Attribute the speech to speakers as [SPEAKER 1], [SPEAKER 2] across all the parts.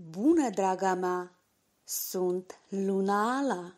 [SPEAKER 1] Bună, draga mea! Sunt Luna Ala!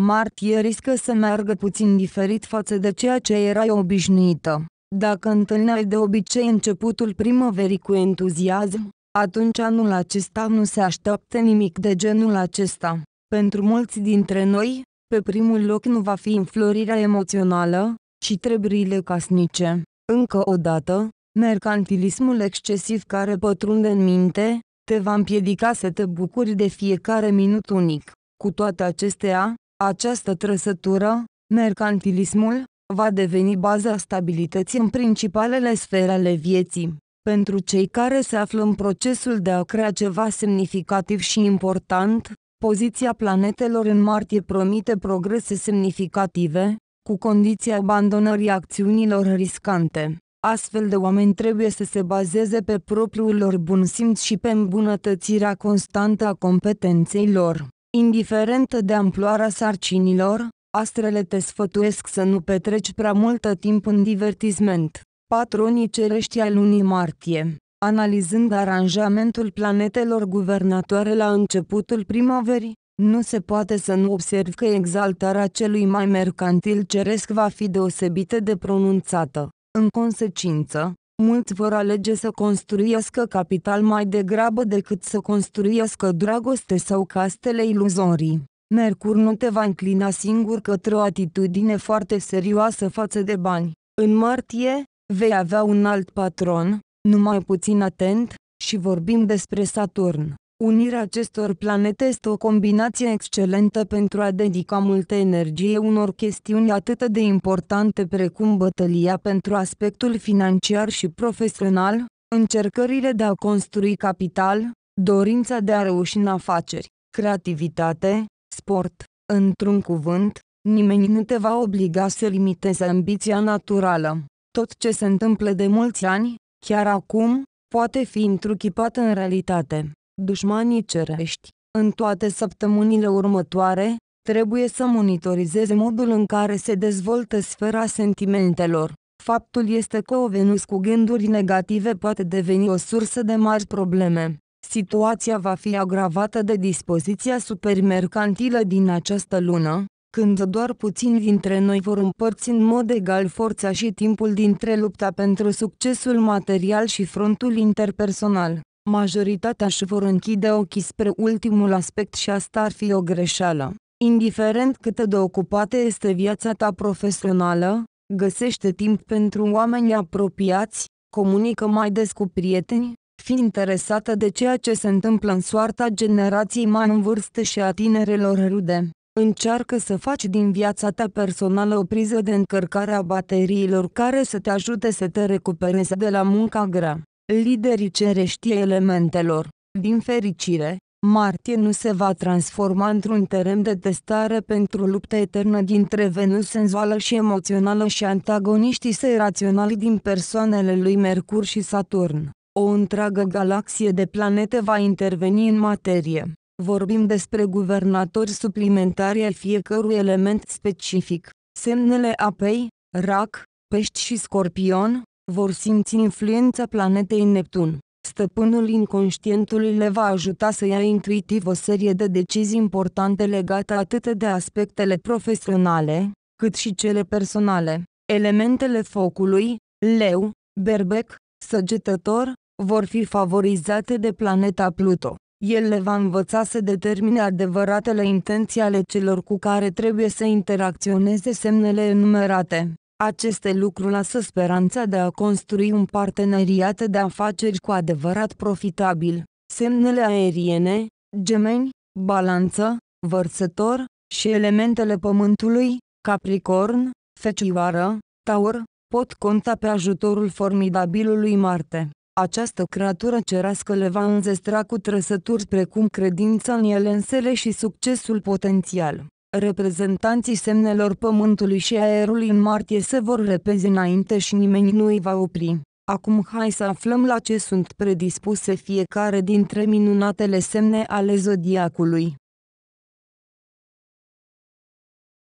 [SPEAKER 1] Martie riscă să meargă puțin diferit față de ceea ce erai obișnuită. Dacă întâlneai de obicei începutul primăverii cu entuziasm, atunci anul acesta nu se așteaptă nimic de genul acesta. Pentru mulți dintre noi, pe primul loc nu va fi înflorirea emoțională, ci treburile casnice. Încă o dată, mercantilismul excesiv care pătrunde în minte, te va împiedica să te bucuri de fiecare minut unic. Cu toate acestea, această trăsătură, mercantilismul, va deveni baza stabilității în principalele sfere ale vieții. Pentru cei care se află în procesul de a crea ceva semnificativ și important, poziția planetelor în martie promite progrese semnificative, cu condiția abandonării acțiunilor riscante. Astfel de oameni trebuie să se bazeze pe propriul lor bun simț și pe îmbunătățirea constantă a competenței lor. Indiferent de amploarea sarcinilor, astrele te sfătuiesc să nu petreci prea multă timp în divertisment. Patronii cerești al lunii martie Analizând aranjamentul planetelor guvernatoare la începutul primăverii, nu se poate să nu observ că exaltarea celui mai mercantil ceresc va fi deosebită de pronunțată. În consecință, mulți vor alege să construiască capital mai degrabă decât să construiască dragoste sau castele iluzorii. Mercur nu te va înclina singur către o atitudine foarte serioasă față de bani. În martie, vei avea un alt patron, numai puțin atent, și vorbim despre Saturn. Unirea acestor planete este o combinație excelentă pentru a dedica multă energie unor chestiuni atât de importante precum bătălia pentru aspectul financiar și profesional, încercările de a construi capital, dorința de a reuși în afaceri, creativitate, sport. Într-un cuvânt, nimeni nu te va obliga să limitezi ambiția naturală. Tot ce se întâmplă de mulți ani, chiar acum, poate fi întruchipat în realitate dușmanii cerești. În toate săptămânile următoare, trebuie să monitorizeze modul în care se dezvoltă sfera sentimentelor. Faptul este că o Venus cu gânduri negative poate deveni o sursă de mari probleme. Situația va fi agravată de dispoziția supermercantilă din această lună, când doar puțini dintre noi vor împărți în mod egal forța și timpul dintre lupta pentru succesul material și frontul interpersonal majoritatea își vor închide ochii spre ultimul aspect și asta ar fi o greșeală. Indiferent cât de ocupată este viața ta profesională, găsește timp pentru oameni apropiați, comunică mai des cu prieteni, fi interesată de ceea ce se întâmplă în soarta generației mai în vârstă și a tinerelor rude. Încearcă să faci din viața ta personală o priză de încărcare a bateriilor care să te ajute să te recuperezi de la munca grea. Liderii cere elementelor. Din fericire, Martie nu se va transforma într-un teren de testare pentru lupta eternă dintre Venus senzuală și emoțională și antagoniștii săi raționali din persoanele lui Mercur și Saturn. O întreagă galaxie de planete va interveni în materie. Vorbim despre guvernatori suplimentari ai fiecărui element specific. Semnele apei, rac, pești și scorpion, vor simți influența planetei Neptun. Stăpânul inconștientului le va ajuta să ia intuitiv o serie de decizii importante legate atât de aspectele profesionale, cât și cele personale. Elementele focului, leu, berbec, săgetător, vor fi favorizate de planeta Pluto. El le va învăța să determine adevăratele intenții ale celor cu care trebuie să interacționeze semnele enumerate. Aceste lucruri lasă speranța de a construi un parteneriat de afaceri cu adevărat profitabil. Semnele aeriene, gemeni, balanță, vărsător și elementele pământului, capricorn, fecioară, taur, pot conta pe ajutorul formidabilului Marte. Această creatură cerească le va înzestra cu trăsături precum credința în ele însele și succesul potențial. Reprezentanții semnelor pământului și aerului în martie se vor repezi înainte și nimeni nu îi va opri. Acum hai să aflăm la ce sunt predispuse fiecare dintre minunatele semne ale zodiacului.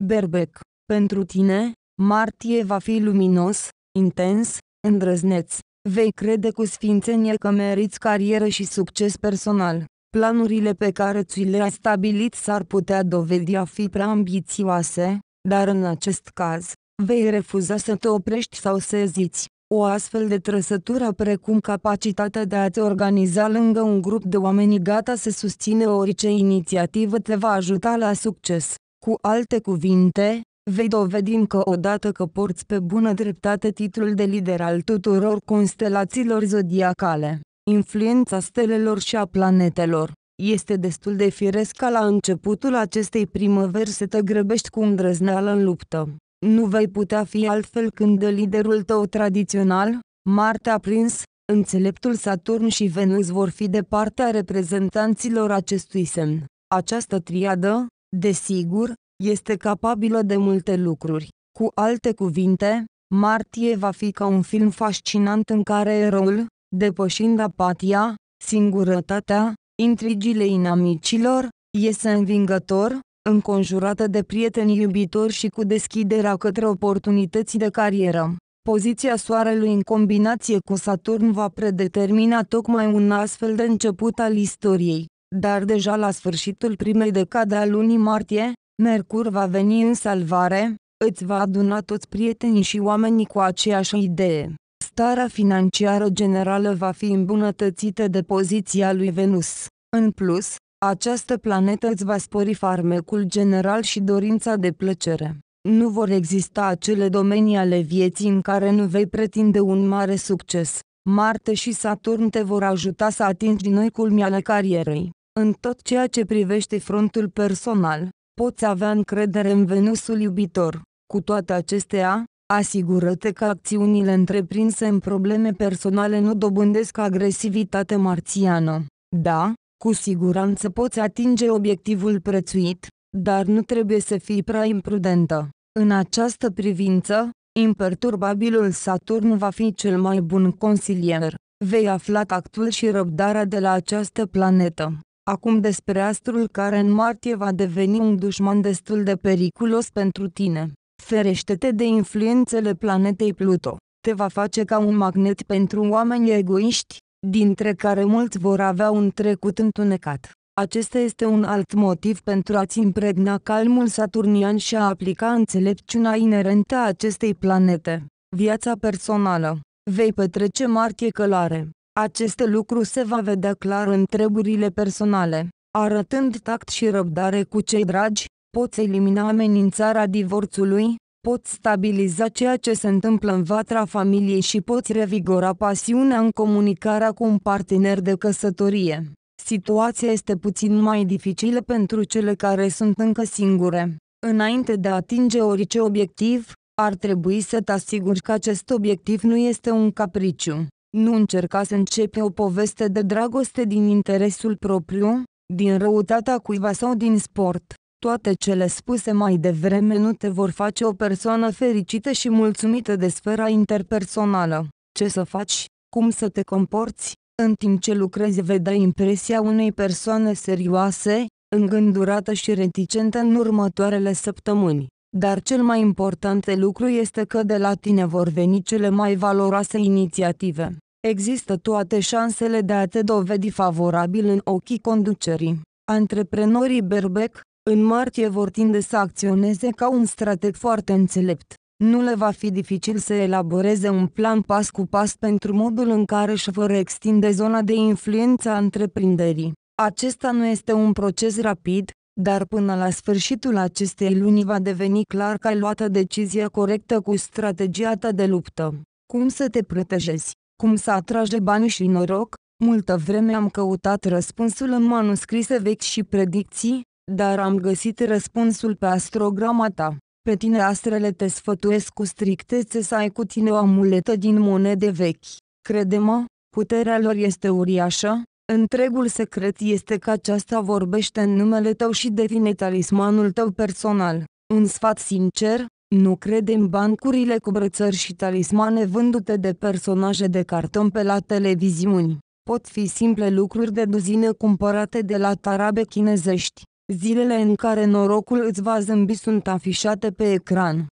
[SPEAKER 1] Berbec, pentru tine, martie va fi luminos, intens, îndrăzneț. Vei crede cu sfințenie că meriți carieră și succes personal. Planurile pe care ți le-a stabilit s-ar putea dovedi a fi prea ambițioase, dar în acest caz, vei refuza să te oprești sau să eziți. O astfel de trăsătură precum capacitatea de a te organiza lângă un grup de oameni gata să susține orice inițiativă te va ajuta la succes. Cu alte cuvinte, vei dovedi încă o dată că porți pe bună dreptate titlul de lider al tuturor constelațiilor zodiacale influența stelelor și a planetelor. Este destul de firesc ca la începutul acestei primăveri să te grăbești cu îndrăzneală în luptă. Nu vei putea fi altfel când liderul tău tradițional, Marte a prins, înțeleptul Saturn și Venus vor fi de partea reprezentanților acestui semn. Această triadă, desigur, este capabilă de multe lucruri. Cu alte cuvinte, Martie va fi ca un film fascinant în care eroul, depășind apatia, singurătatea, intrigile inamicilor, iese învingător, înconjurată de prieteni iubitori și cu deschiderea către oportunități de carieră. Poziția Soarelui în combinație cu Saturn va predetermina tocmai un astfel de început al istoriei, dar deja la sfârșitul primei decade a lunii martie, Mercur va veni în salvare, îți va aduna toți prietenii și oamenii cu aceeași idee starea financiară generală va fi îmbunătățită de poziția lui Venus. În plus, această planetă îți va spori farmecul general și dorința de plăcere. Nu vor exista acele domenii ale vieții în care nu vei pretinde un mare succes. Marte și Saturn te vor ajuta să atingi noi culmi ale carierei. În tot ceea ce privește frontul personal, poți avea încredere în Venusul iubitor. Cu toate acestea, Asigură-te că acțiunile întreprinse în probleme personale nu dobândesc agresivitate marțiană. Da, cu siguranță poți atinge obiectivul prețuit, dar nu trebuie să fii prea imprudentă. În această privință, imperturbabilul Saturn va fi cel mai bun consilier. Vei afla tactul și răbdarea de la această planetă. Acum despre astrul care în martie va deveni un dușman destul de periculos pentru tine. Ferește-te de influențele planetei Pluto. Te va face ca un magnet pentru oameni egoiști, dintre care mulți vor avea un trecut întunecat. Acesta este un alt motiv pentru a-ți impregna calmul saturnian și a aplica înțelepciunea inerentă a acestei planete. Viața personală. Vei petrece martie călare. Acest lucru se va vedea clar în treburile personale, arătând tact și răbdare cu cei dragi, poți elimina amenințarea divorțului, poți stabiliza ceea ce se întâmplă în vatra familiei și poți revigora pasiunea în comunicarea cu un partener de căsătorie. Situația este puțin mai dificilă pentru cele care sunt încă singure. Înainte de a atinge orice obiectiv, ar trebui să te asiguri că acest obiectiv nu este un capriciu. Nu încerca să începe o poveste de dragoste din interesul propriu, din răutatea cuiva sau din sport. Toate cele spuse mai devreme nu te vor face o persoană fericită și mulțumită de sfera interpersonală. Ce să faci? Cum să te comporți? În timp ce lucrezi vei da impresia unei persoane serioase, îngândurată și reticentă în următoarele săptămâni. Dar cel mai important lucru este că de la tine vor veni cele mai valoroase inițiative. Există toate șansele de a te dovedi favorabil în ochii conducerii. Antreprenorii berbec, în martie vor tinde să acționeze ca un strateg foarte înțelept. Nu le va fi dificil să elaboreze un plan pas cu pas pentru modul în care își vor extinde zona de influență a întreprinderii. Acesta nu este un proces rapid, dar până la sfârșitul acestei luni va deveni clar că ai luat decizia corectă cu strategia ta de luptă. Cum să te protejezi? Cum să atragi bani și noroc? Multă vreme am căutat răspunsul în manuscrise vechi și predicții, dar am găsit răspunsul pe astrograma ta. Pe tine astrele te sfătuiesc cu strictețe să ai cu tine o amuletă din monede vechi. Crede-mă, puterea lor este uriașă, întregul secret este că aceasta vorbește în numele tău și devine talismanul tău personal. Un sfat sincer, nu crede în bancurile cu brățări și talismane vândute de personaje de carton pe la televiziuni. Pot fi simple lucruri de duzină cumpărate de la tarabe chinezești. Zilele în care norocul îți va zâmbi sunt afișate pe ecran.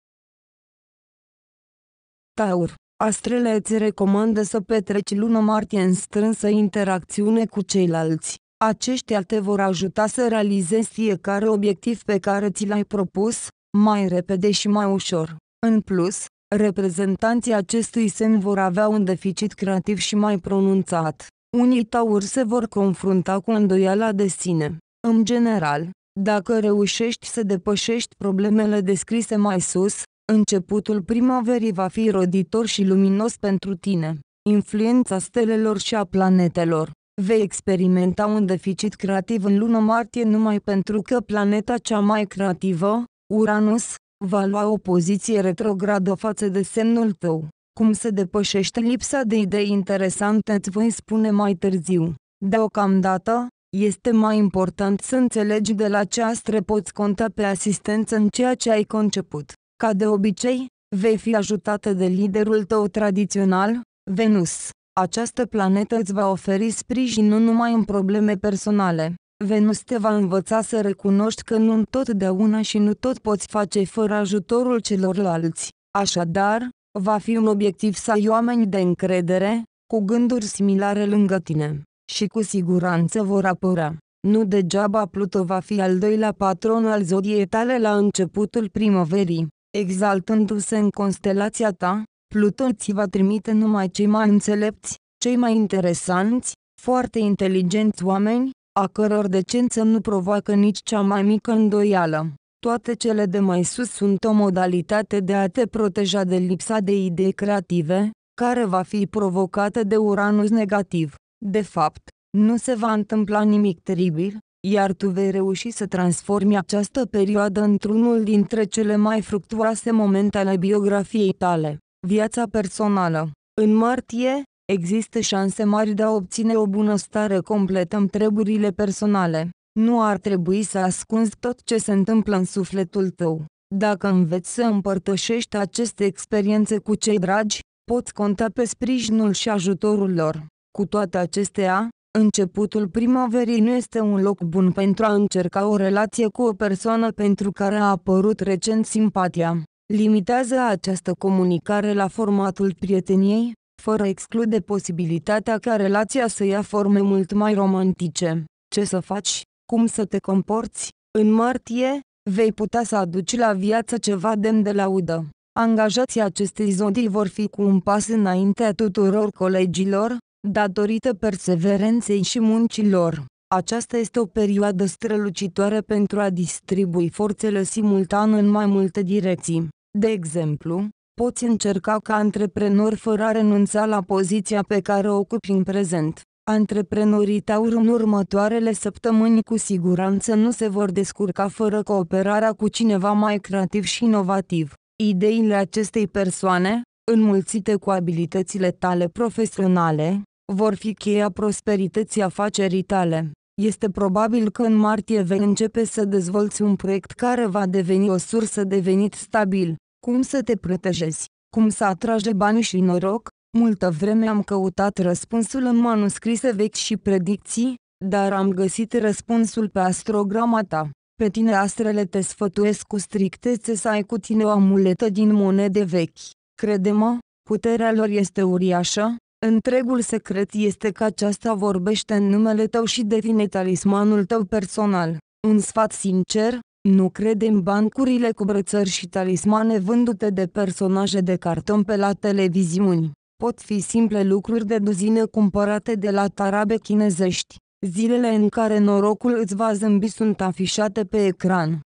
[SPEAKER 1] Taur, astrele îți recomandă să petreci luna martie în strânsă interacțiune cu ceilalți. Aceștia te vor ajuta să realizezi fiecare obiectiv pe care ți l-ai propus, mai repede și mai ușor. În plus, reprezentanții acestui semn vor avea un deficit creativ și mai pronunțat. Unii tauri se vor confrunta cu îndoiala de sine, în general, dacă reușești să depășești problemele descrise mai sus, începutul primăverii va fi roditor și luminos pentru tine. Influența stelelor și a planetelor Vei experimenta un deficit creativ în luna martie numai pentru că planeta cea mai creativă, Uranus, va lua o poziție retrogradă față de semnul tău. Cum se depășește lipsa de idei interesante îți voi spune mai târziu. Deocamdată, este mai important să înțelegi de la ce astre poți conta pe asistență în ceea ce ai conceput. Ca de obicei, vei fi ajutată de liderul tău tradițional, Venus. Această planetă îți va oferi sprijin nu numai în probleme personale. Venus te va învăța să recunoști că nu întotdeauna și nu tot poți face fără ajutorul celorlalți. Așadar, va fi un obiectiv să ai oameni de încredere, cu gânduri similare lângă tine și cu siguranță vor apăra. Nu degeaba Pluto va fi al doilea patron al zodiei tale la începutul primăverii. Exaltându-se în constelația ta, Pluto ți va trimite numai cei mai înțelepți, cei mai interesanți, foarte inteligenți oameni, a căror decență nu provoacă nici cea mai mică îndoială. Toate cele de mai sus sunt o modalitate de a te proteja de lipsa de idei creative, care va fi provocată de Uranus negativ. De fapt, nu se va întâmpla nimic teribil, iar tu vei reuși să transformi această perioadă într-unul dintre cele mai fructuoase momente ale biografiei tale, viața personală. În martie, există șanse mari de a obține o bunăstare completă în treburile personale. Nu ar trebui să ascunzi tot ce se întâmplă în sufletul tău. Dacă înveți să împărtășești aceste experiențe cu cei dragi, poți conta pe sprijinul și ajutorul lor. Cu toate acestea, începutul primăverii nu este un loc bun pentru a încerca o relație cu o persoană pentru care a apărut recent simpatia. Limitează această comunicare la formatul prieteniei, fără exclude posibilitatea ca relația să ia forme mult mai romantice. Ce să faci? Cum să te comporți? În martie, vei putea să aduci la viață ceva demn de laudă. Angajații acestei zodii vor fi cu un pas înaintea tuturor colegilor, datorită perseverenței și muncilor. Aceasta este o perioadă strălucitoare pentru a distribui forțele simultan în mai multe direcții. De exemplu, poți încerca ca antreprenor fără a renunța la poziția pe care o ocupi în prezent. Antreprenorii Taur în următoarele săptămâni cu siguranță nu se vor descurca fără cooperarea cu cineva mai creativ și inovativ. Ideile acestei persoane, înmulțite cu abilitățile tale profesionale, vor fi cheia prosperității afacerii tale. Este probabil că în martie vei începe să dezvolți un proiect care va deveni o sursă de venit stabil. Cum să te protejezi? Cum să atrage bani și noroc? Multă vreme am căutat răspunsul în manuscrise vechi și predicții, dar am găsit răspunsul pe astrograma ta. Pe tine astrele te sfătuiesc cu strictețe să ai cu tine o amuletă din monede vechi. Crede-mă, puterea lor este uriașă, Întregul secret este că aceasta vorbește în numele tău și devine talismanul tău personal. Un sfat sincer, nu crede în bancurile cu brățări și talismane vândute de personaje de carton pe la televiziuni. Pot fi simple lucruri de duzină cumpărate de la tarabe chinezești. Zilele în care norocul îți va zâmbi sunt afișate pe ecran.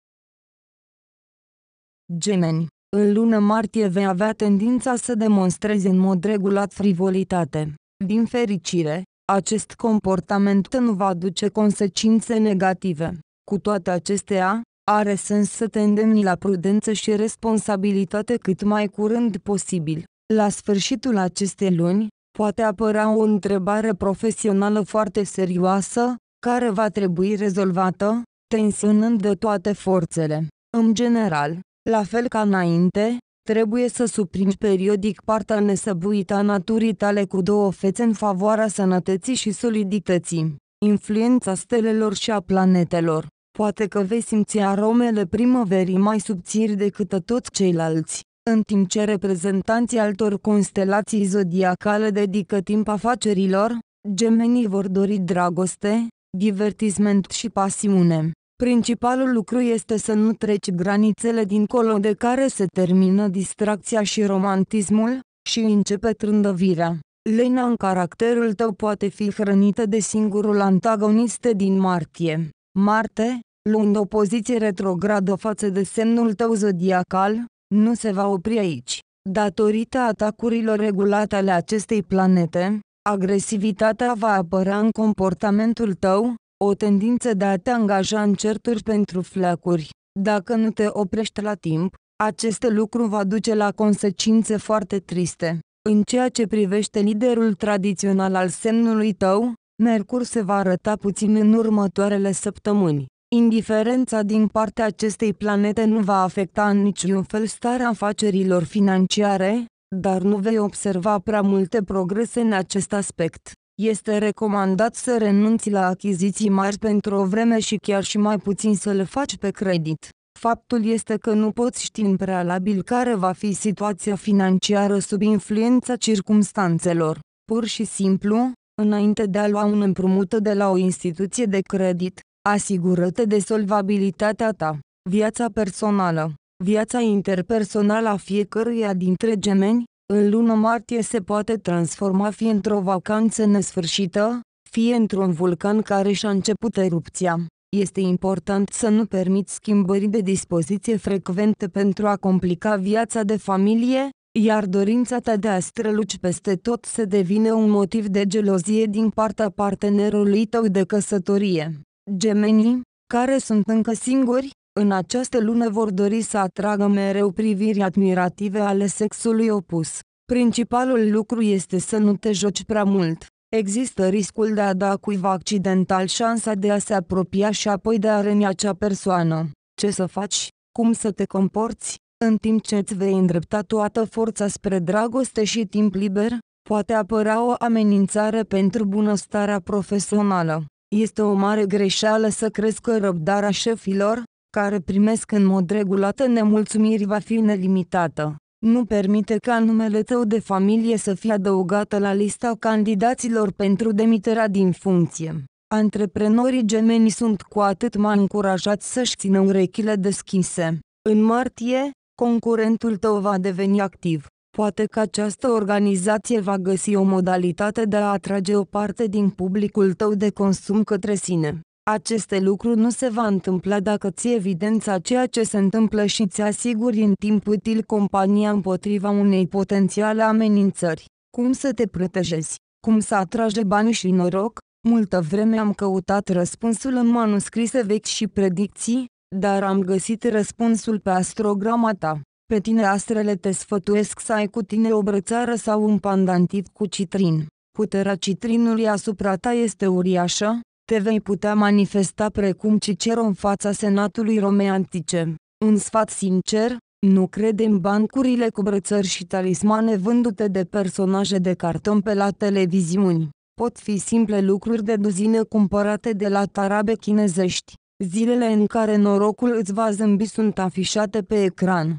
[SPEAKER 1] Gemeni în lună martie vei avea tendința să demonstrezi în mod regulat frivolitate. Din fericire, acest comportament nu va aduce consecințe negative. Cu toate acestea, are sens să te îndemni la prudență și responsabilitate cât mai curând posibil. La sfârșitul acestei luni, poate apărea o întrebare profesională foarte serioasă, care va trebui rezolvată, tensionând de toate forțele. În general, la fel ca înainte, trebuie să suprimi periodic partea nesăbuită a naturii tale cu două fețe în favoarea sănătății și solidității. Influența stelelor și a planetelor. Poate că vei simți aromele primăverii mai subțiri decât toți ceilalți, în timp ce reprezentanții altor constelații zodiacale dedică timp afacerilor, gemenii vor dori dragoste, divertisment și pasiune. Principalul lucru este să nu treci granițele dincolo de care se termină distracția și romantismul, și începe trândăvirea. Lena în caracterul tău poate fi hrănită de singurul antagonist din martie. Marte, luând o poziție retrogradă față de semnul tău zodiacal, nu se va opri aici. Datorită atacurilor regulate ale acestei planete, agresivitatea va apărea în comportamentul tău, o tendință de a te angaja în certuri pentru flacuri. Dacă nu te oprești la timp, acest lucru va duce la consecințe foarte triste. În ceea ce privește liderul tradițional al semnului tău, Mercur se va arăta puțin în următoarele săptămâni. Indiferența din partea acestei planete nu va afecta în niciun fel starea afacerilor financiare, dar nu vei observa prea multe progrese în acest aspect este recomandat să renunți la achiziții mari pentru o vreme și chiar și mai puțin să le faci pe credit. Faptul este că nu poți ști în prealabil care va fi situația financiară sub influența circumstanțelor. Pur și simplu, înainte de a lua un împrumut de la o instituție de credit, asigură-te de solvabilitatea ta. Viața personală Viața interpersonală a fiecăruia dintre gemeni în luna martie se poate transforma fie într-o vacanță nesfârșită, fie într-un vulcan care și-a început erupția. Este important să nu permiți schimbări de dispoziție frecvente pentru a complica viața de familie, iar dorința ta de a străluci peste tot se devine un motiv de gelozie din partea partenerului tău de căsătorie. Gemenii, care sunt încă singuri, în această lună vor dori să atragă mereu priviri admirative ale sexului opus. Principalul lucru este să nu te joci prea mult. Există riscul de a da cuiva accidental șansa de a se apropia și apoi de a răni acea persoană. Ce să faci? Cum să te comporți? În timp ce îți vei îndrepta toată forța spre dragoste și timp liber, poate apărea o amenințare pentru bunăstarea profesională. Este o mare greșeală să crezi că răbdarea șefilor, care primesc în mod regulat nemulțumiri va fi nelimitată. Nu permite ca numele tău de familie să fie adăugată la lista candidaților pentru demiterea din funcție. Antreprenorii gemenii sunt cu atât mai încurajați să-și țină urechile deschise. În martie, concurentul tău va deveni activ. Poate că această organizație va găsi o modalitate de a atrage o parte din publicul tău de consum către sine. Aceste lucruri nu se va întâmpla dacă ți evidența ceea ce se întâmplă și ți asiguri în timp util compania împotriva unei potențiale amenințări. Cum să te protejezi? Cum să atrage bani și noroc? Multă vreme am căutat răspunsul în manuscrise vechi și predicții, dar am găsit răspunsul pe astrograma ta. Pe tine astrele te sfătuiesc să ai cu tine o brățară sau un pandantiv cu citrin. Puterea citrinului asupra ta este uriașă, te vei putea manifesta precum Cicero în fața senatului Romei Antice. Un sfat sincer, nu crede în bancurile cu brățări și talismane vândute de personaje de carton pe la televiziuni. Pot fi simple lucruri de duzină cumpărate de la tarabe chinezești. Zilele în care norocul îți va zâmbi sunt afișate pe ecran.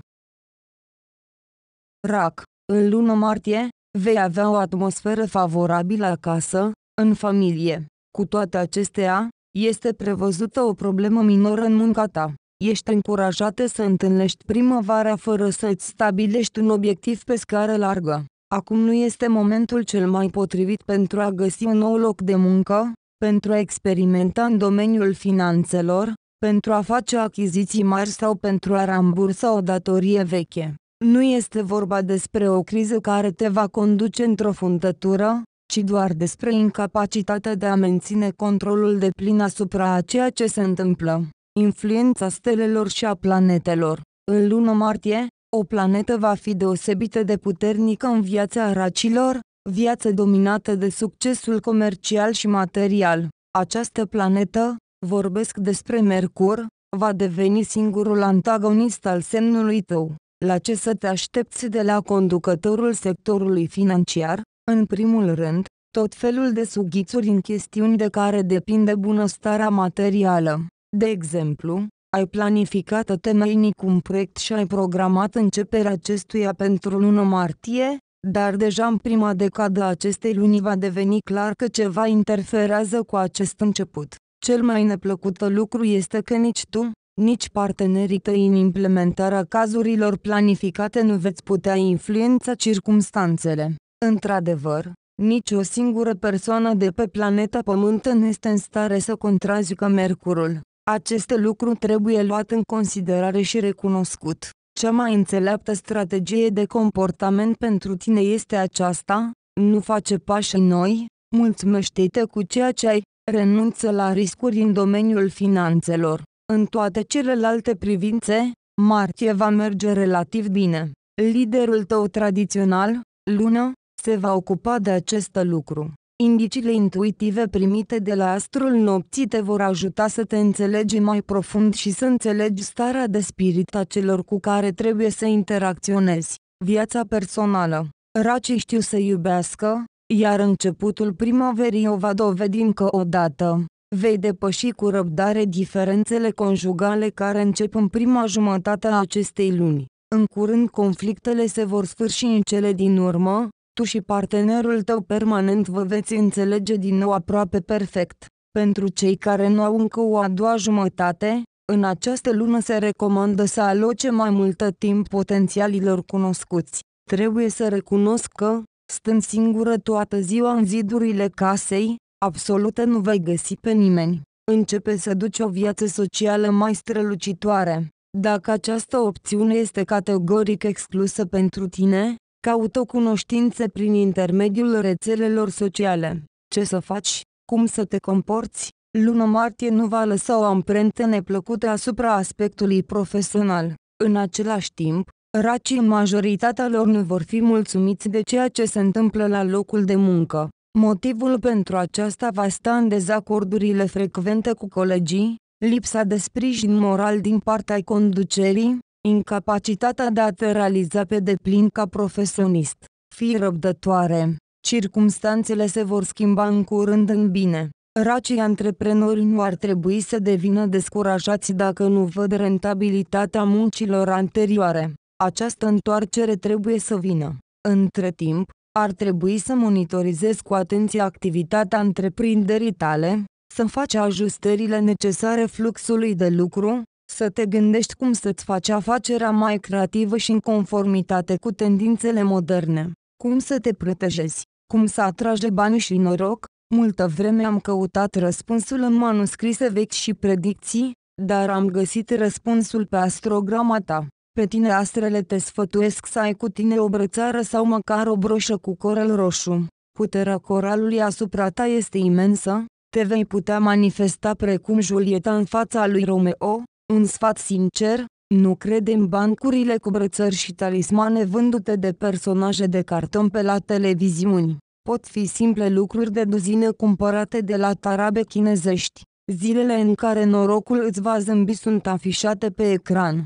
[SPEAKER 1] RAC În lună martie, vei avea o atmosferă favorabilă acasă, în familie. Cu toate acestea, este prevăzută o problemă minoră în munca ta. Ești încurajată să întâlnești primăvara fără să-ți stabilești un obiectiv pe scară largă. Acum nu este momentul cel mai potrivit pentru a găsi un nou loc de muncă, pentru a experimenta în domeniul finanțelor, pentru a face achiziții mari sau pentru a rambursa o datorie veche. Nu este vorba despre o criză care te va conduce într-o fundătură, ci doar despre incapacitatea de a menține controlul de plin asupra a ceea ce se întâmplă. Influența stelelor și a planetelor. În lună martie, o planetă va fi deosebită de puternică în viața racilor, viață dominată de succesul comercial și material. Această planetă, vorbesc despre Mercur, va deveni singurul antagonist al semnului tău. La ce să te aștepți de la conducătorul sectorului financiar, în primul rând, tot felul de sughițuri în chestiuni de care depinde bunăstarea materială. De exemplu, ai planificat temeinic un proiect și ai programat începerea acestuia pentru lună martie, dar deja în prima decadă acestei luni va deveni clar că ceva interferează cu acest început. Cel mai neplăcut lucru este că nici tu, nici partenerii tăi în implementarea cazurilor planificate nu veți putea influența circumstanțele. Într-adevăr, nici o singură persoană de pe planeta Pământ nu este în stare să contrazică Mercurul. Acest lucru trebuie luat în considerare și recunoscut. Cea mai înțeleaptă strategie de comportament pentru tine este aceasta, nu face pași noi, mulțumește-te cu ceea ce ai, renunță la riscuri în domeniul finanțelor. În toate celelalte privințe, martie va merge relativ bine. Liderul tău tradițional, lună, se va ocupa de acest lucru. Indiciile intuitive primite de la astrul nopții te vor ajuta să te înțelegi mai profund și să înțelegi starea de spirit a celor cu care trebuie să interacționezi. Viața personală Racii știu să iubească, iar începutul primăverii o va dovedi încă o dată. Vei depăși cu răbdare diferențele conjugale care încep în prima jumătate a acestei luni. În curând conflictele se vor sfârși în cele din urmă, tu și partenerul tău permanent vă veți înțelege din nou aproape perfect. Pentru cei care nu au încă o a doua jumătate, în această lună se recomandă să aloce mai multă timp potențialilor cunoscuți. Trebuie să recunosc că, stând singură toată ziua în zidurile casei, absolută nu vei găsi pe nimeni. Începe să duci o viață socială mai strălucitoare. Dacă această opțiune este categoric exclusă pentru tine, Caută cunoștințe prin intermediul rețelelor sociale. Ce să faci? Cum să te comporți? Luna martie nu va lăsa o amprentă neplăcută asupra aspectului profesional. În același timp, racii majoritatea lor nu vor fi mulțumiți de ceea ce se întâmplă la locul de muncă. Motivul pentru aceasta va sta în dezacordurile frecvente cu colegii, lipsa de sprijin moral din partea conducerii, Incapacitatea de a te realiza pe deplin ca profesionist. Fii răbdătoare. Circumstanțele se vor schimba în curând în bine. Racii antreprenori nu ar trebui să devină descurajați dacă nu văd rentabilitatea muncilor anterioare. Această întoarcere trebuie să vină. Între timp, ar trebui să monitorizezi cu atenție activitatea întreprinderii tale, să faci ajustările necesare fluxului de lucru, să te gândești cum să-ți faci afacerea mai creativă și în conformitate cu tendințele moderne, cum să te protejezi, cum să atragi bani și noroc. Multă vreme am căutat răspunsul în manuscrise vechi și predicții, dar am găsit răspunsul pe astrograma ta. Pe tine astrele te sfătuiesc să ai cu tine o brățară sau măcar o broșă cu corel roșu. Puterea coralului asupra ta este imensă, te vei putea manifesta precum Julieta în fața lui Romeo, un sfat sincer, nu credem bancurile cu brățări și talismane vândute de personaje de carton pe la televiziuni. Pot fi simple lucruri de duzină cumpărate de la tarabe chinezești. Zilele în care norocul îți va zâmbi sunt afișate pe ecran.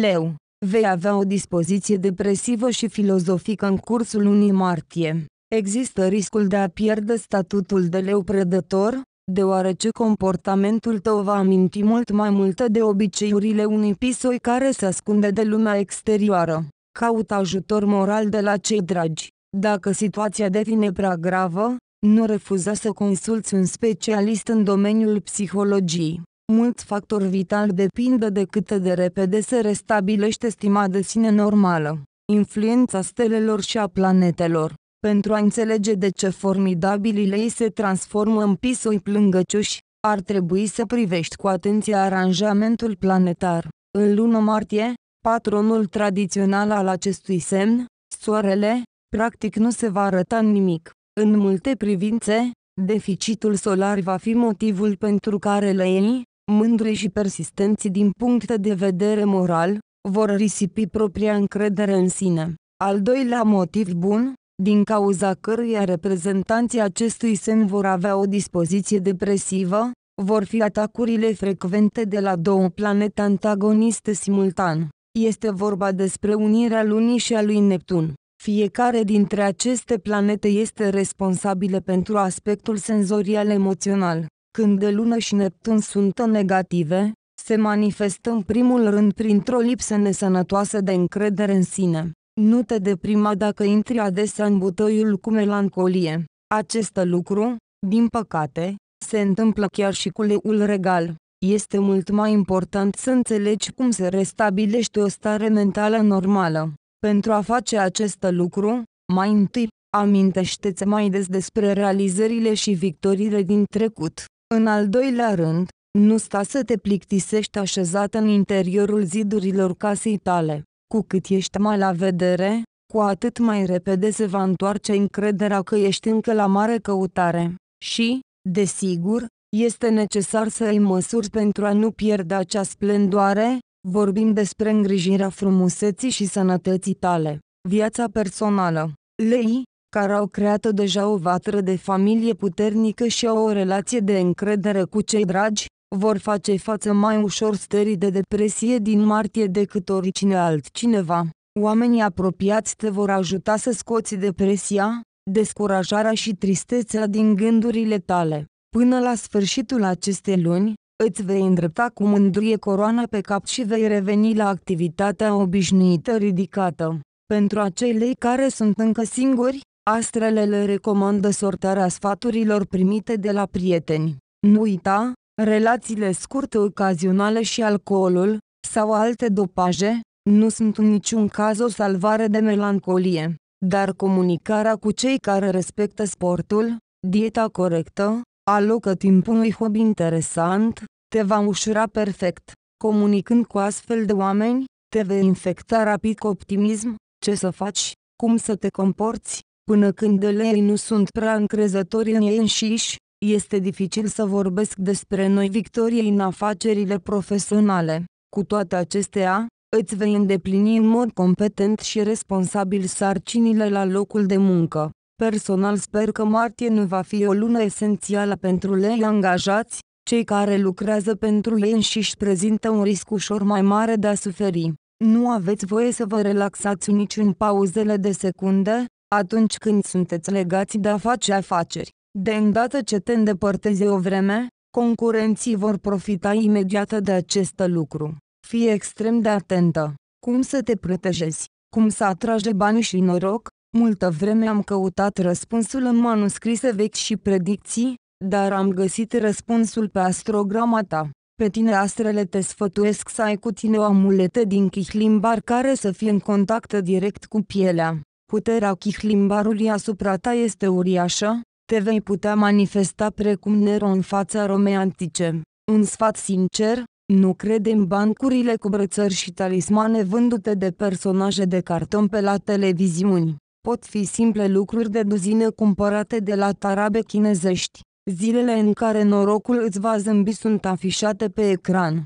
[SPEAKER 1] Leu, vei avea o dispoziție depresivă și filozofică în cursul lunii martie. Există riscul de a pierde statutul de leu predător, deoarece comportamentul tău va aminti mult mai mult de obiceiurile unui pisoi care se ascunde de lumea exterioară. Caută ajutor moral de la cei dragi. Dacă situația devine prea gravă, nu refuza să consulți un specialist în domeniul psihologiei. Mulți factori vitali depindă de cât de repede se restabilește stima de sine normală, influența stelelor și a planetelor. Pentru a înțelege de ce formidabilile ei se transformă în pisoi plângăciuși, ar trebui să privești cu atenție aranjamentul planetar. În lună martie, patronul tradițional al acestui semn, soarele, practic nu se va arăta nimic. În multe privințe, deficitul solar va fi motivul pentru care leii, mândri și persistenți din punct de vedere moral, vor risipi propria încredere în sine. Al doilea motiv bun, din cauza căruia reprezentanții acestui sen vor avea o dispoziție depresivă, vor fi atacurile frecvente de la două planete antagoniste simultan. Este vorba despre unirea Lunii și a lui Neptun. Fiecare dintre aceste planete este responsabilă pentru aspectul senzorial emoțional. Când de Lună și Neptun sunt negative, se manifestă în primul rând printr-o lipsă nesănătoasă de încredere în sine. Nu te deprima dacă intri adesea în butoiul cu melancolie. Acest lucru, din păcate, se întâmplă chiar și cu leul regal. Este mult mai important să înțelegi cum se restabilește o stare mentală normală. Pentru a face acest lucru, mai întâi, amintește-ți mai des despre realizările și victoriile din trecut. În al doilea rând, nu sta să te plictisești așezat în interiorul zidurilor casei tale. Cu cât ești mai la vedere, cu atât mai repede se va întoarce încrederea că ești încă la mare căutare. Și, desigur, este necesar să îi măsuri pentru a nu pierde acea splendoare, vorbim despre îngrijirea frumuseții și sănătății tale. Viața personală Lei, care au creat deja o vatră de familie puternică și au o relație de încredere cu cei dragi, vor face față mai ușor stării de depresie din martie decât oricine altcineva. Oamenii apropiați te vor ajuta să scoți depresia, descurajarea și tristețea din gândurile tale. Până la sfârșitul acestei luni, îți vei îndrepta cu mândrie coroana pe cap și vei reveni la activitatea obișnuită ridicată. Pentru acelei care sunt încă singuri, astrele le recomandă sortarea sfaturilor primite de la prieteni. Nu uita, Relațiile scurte ocazionale și alcoolul, sau alte dopaje, nu sunt în niciun caz o salvare de melancolie, dar comunicarea cu cei care respectă sportul, dieta corectă, alocă timp unui hobby interesant, te va ușura perfect. Comunicând cu astfel de oameni, te vei infecta rapid cu optimism, ce să faci, cum să te comporți, până când elei nu sunt prea încrezători în ei înșiși, este dificil să vorbesc despre noi victorii în afacerile profesionale. Cu toate acestea, îți vei îndeplini în mod competent și responsabil sarcinile la locul de muncă. Personal sper că martie nu va fi o lună esențială pentru lei angajați, cei care lucrează pentru ei și își prezintă un risc ușor mai mare de a suferi. Nu aveți voie să vă relaxați nici în pauzele de secunde, atunci când sunteți legați de a face afaceri. De îndată ce te îndepărtezi o vreme, concurenții vor profita imediat de acest lucru. Fii extrem de atentă. Cum să te protejezi? Cum să atrage bani și noroc? Multă vreme am căutat răspunsul în manuscrise vechi și predicții, dar am găsit răspunsul pe astrograma ta. Pe tine astrele te sfătuiesc să ai cu tine o amuletă din chihlimbar care să fie în contact direct cu pielea. Puterea chihlimbarului asupra ta este uriașă, te vei putea manifesta precum Nero în fața Romei antice. Un sfat sincer, nu crede în bancurile cu brățări și talismane vândute de personaje de carton pe la televiziuni. Pot fi simple lucruri de duzină cumpărate de la tarabe chinezești. Zilele în care norocul îți va zâmbi sunt afișate pe ecran.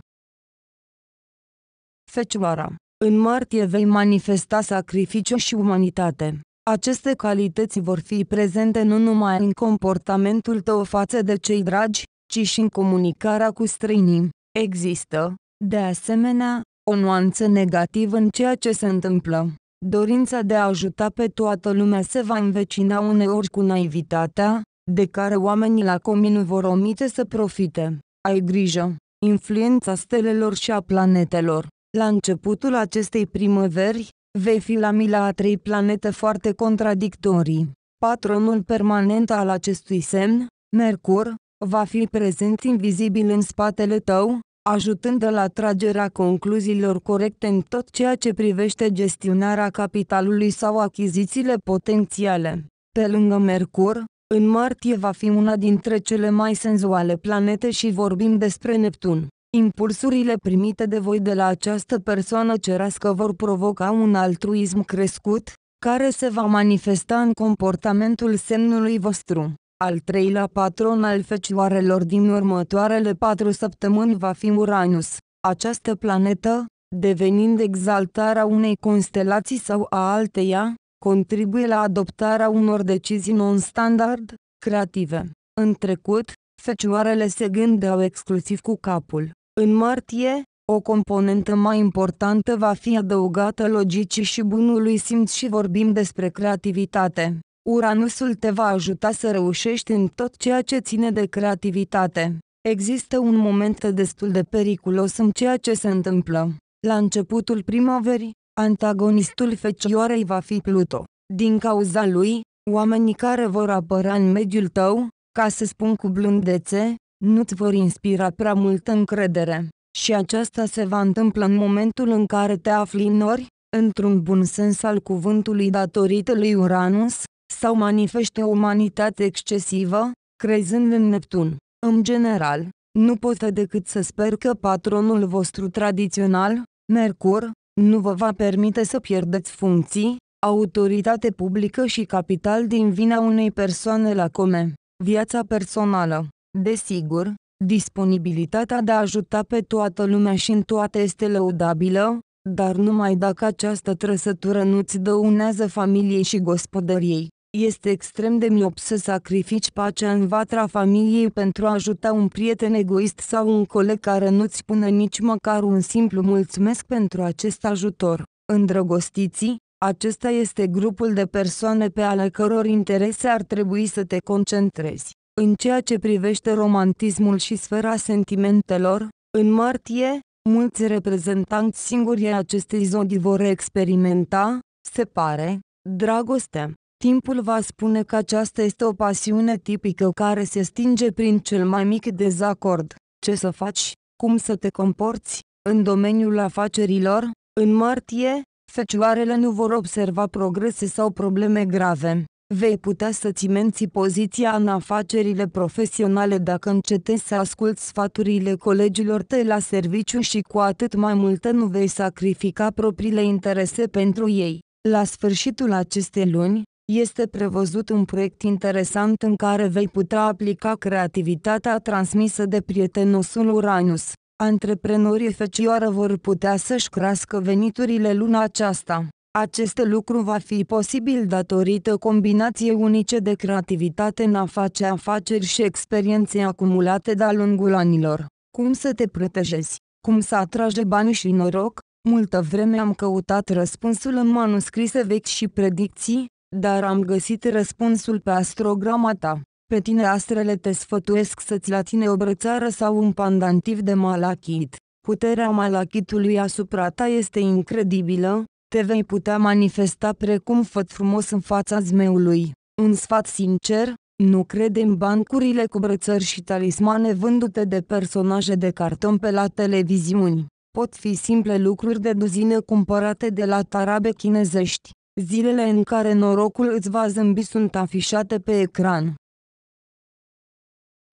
[SPEAKER 1] Fecioara. În martie vei manifesta sacrificiu și umanitate. Aceste calități vor fi prezente nu numai în comportamentul tău față de cei dragi, ci și în comunicarea cu străinii. Există, de asemenea, o nuanță negativă în ceea ce se întâmplă. Dorința de a ajuta pe toată lumea se va învecina uneori cu naivitatea, de care oamenii la comin vor omite să profite. Ai grijă! Influența stelelor și a planetelor. La începutul acestei primăveri, Vei fi la mila a trei planete foarte contradictorii. Patronul permanent al acestui semn, Mercur, va fi prezent invizibil în spatele tău, ajutând la tragerea concluziilor corecte în tot ceea ce privește gestionarea capitalului sau achizițiile potențiale. Pe lângă Mercur, în martie va fi una dintre cele mai senzuale planete și vorbim despre Neptun. Impulsurile primite de voi de la această persoană cerească vor provoca un altruism crescut, care se va manifesta în comportamentul semnului vostru. Al treilea patron al fecioarelor din următoarele patru săptămâni va fi Uranus. Această planetă, devenind exaltarea unei constelații sau a alteia, contribuie la adoptarea unor decizii non-standard, creative. În trecut, fecioarele se gândeau exclusiv cu capul. În martie, o componentă mai importantă va fi adăugată logicii și bunului simț și vorbim despre creativitate. Uranusul te va ajuta să reușești în tot ceea ce ține de creativitate. Există un moment destul de periculos în ceea ce se întâmplă. La începutul primăverii, antagonistul fecioarei va fi Pluto. Din cauza lui, oamenii care vor apăra în mediul tău, ca să spun cu blândețe, nu-ți vor inspira prea multă încredere. Și aceasta se va întâmpla în momentul în care te afli în nori, într-un bun sens al cuvântului datorită lui Uranus, sau manifeste o umanitate excesivă, crezând în Neptun. În general, nu pot decât să sper că patronul vostru tradițional, Mercur, nu vă va permite să pierdeți funcții, autoritate publică și capital din vina unei persoane la come. Viața personală Desigur, disponibilitatea de a ajuta pe toată lumea și în toate este lăudabilă, dar numai dacă această trăsătură nu-ți dăunează familiei și gospodăriei. Este extrem de miop să sacrifici pacea în vatra familiei pentru a ajuta un prieten egoist sau un coleg care nu-ți spune nici măcar un simplu mulțumesc pentru acest ajutor. Îndrăgostiții, acesta este grupul de persoane pe ale căror interese ar trebui să te concentrezi. În ceea ce privește romantismul și sfera sentimentelor, în martie, mulți reprezentanți singuri ai acestei zodi vor experimenta, se pare, dragoste. Timpul va spune că aceasta este o pasiune tipică care se stinge prin cel mai mic dezacord. Ce să faci? Cum să te comporți? În domeniul afacerilor, în martie, fecioarele nu vor observa progrese sau probleme grave. Vei putea să-ți menții poziția în afacerile profesionale dacă încetezi să asculți sfaturile colegilor tăi la serviciu și cu atât mai multă nu vei sacrifica propriile interese pentru ei. La sfârșitul acestei luni, este prevăzut un proiect interesant în care vei putea aplica creativitatea transmisă de prietenosul Uranus. Antreprenorii fecioară vor putea să-și crească veniturile luna aceasta. Acest lucru va fi posibil datorită combinației unice de creativitate în a face afaceri și experiențe acumulate de-a lungul anilor. Cum să te protejezi? Cum să atrage bani și noroc? Multă vreme am căutat răspunsul în manuscrise vechi și predicții, dar am găsit răspunsul pe astrograma ta. Pe tine astrele te sfătuiesc să-ți la tine o brățară sau un pandantiv de malachit. Puterea malachitului asupra ta este incredibilă, te vei putea manifesta precum făt frumos în fața zmeului. Un sfat sincer, nu crede în bancurile cu brățări și talismane vândute de personaje de carton pe la televiziuni. Pot fi simple lucruri de duzină cumpărate de la tarabe chinezești. Zilele în care norocul îți va zâmbi sunt afișate pe ecran.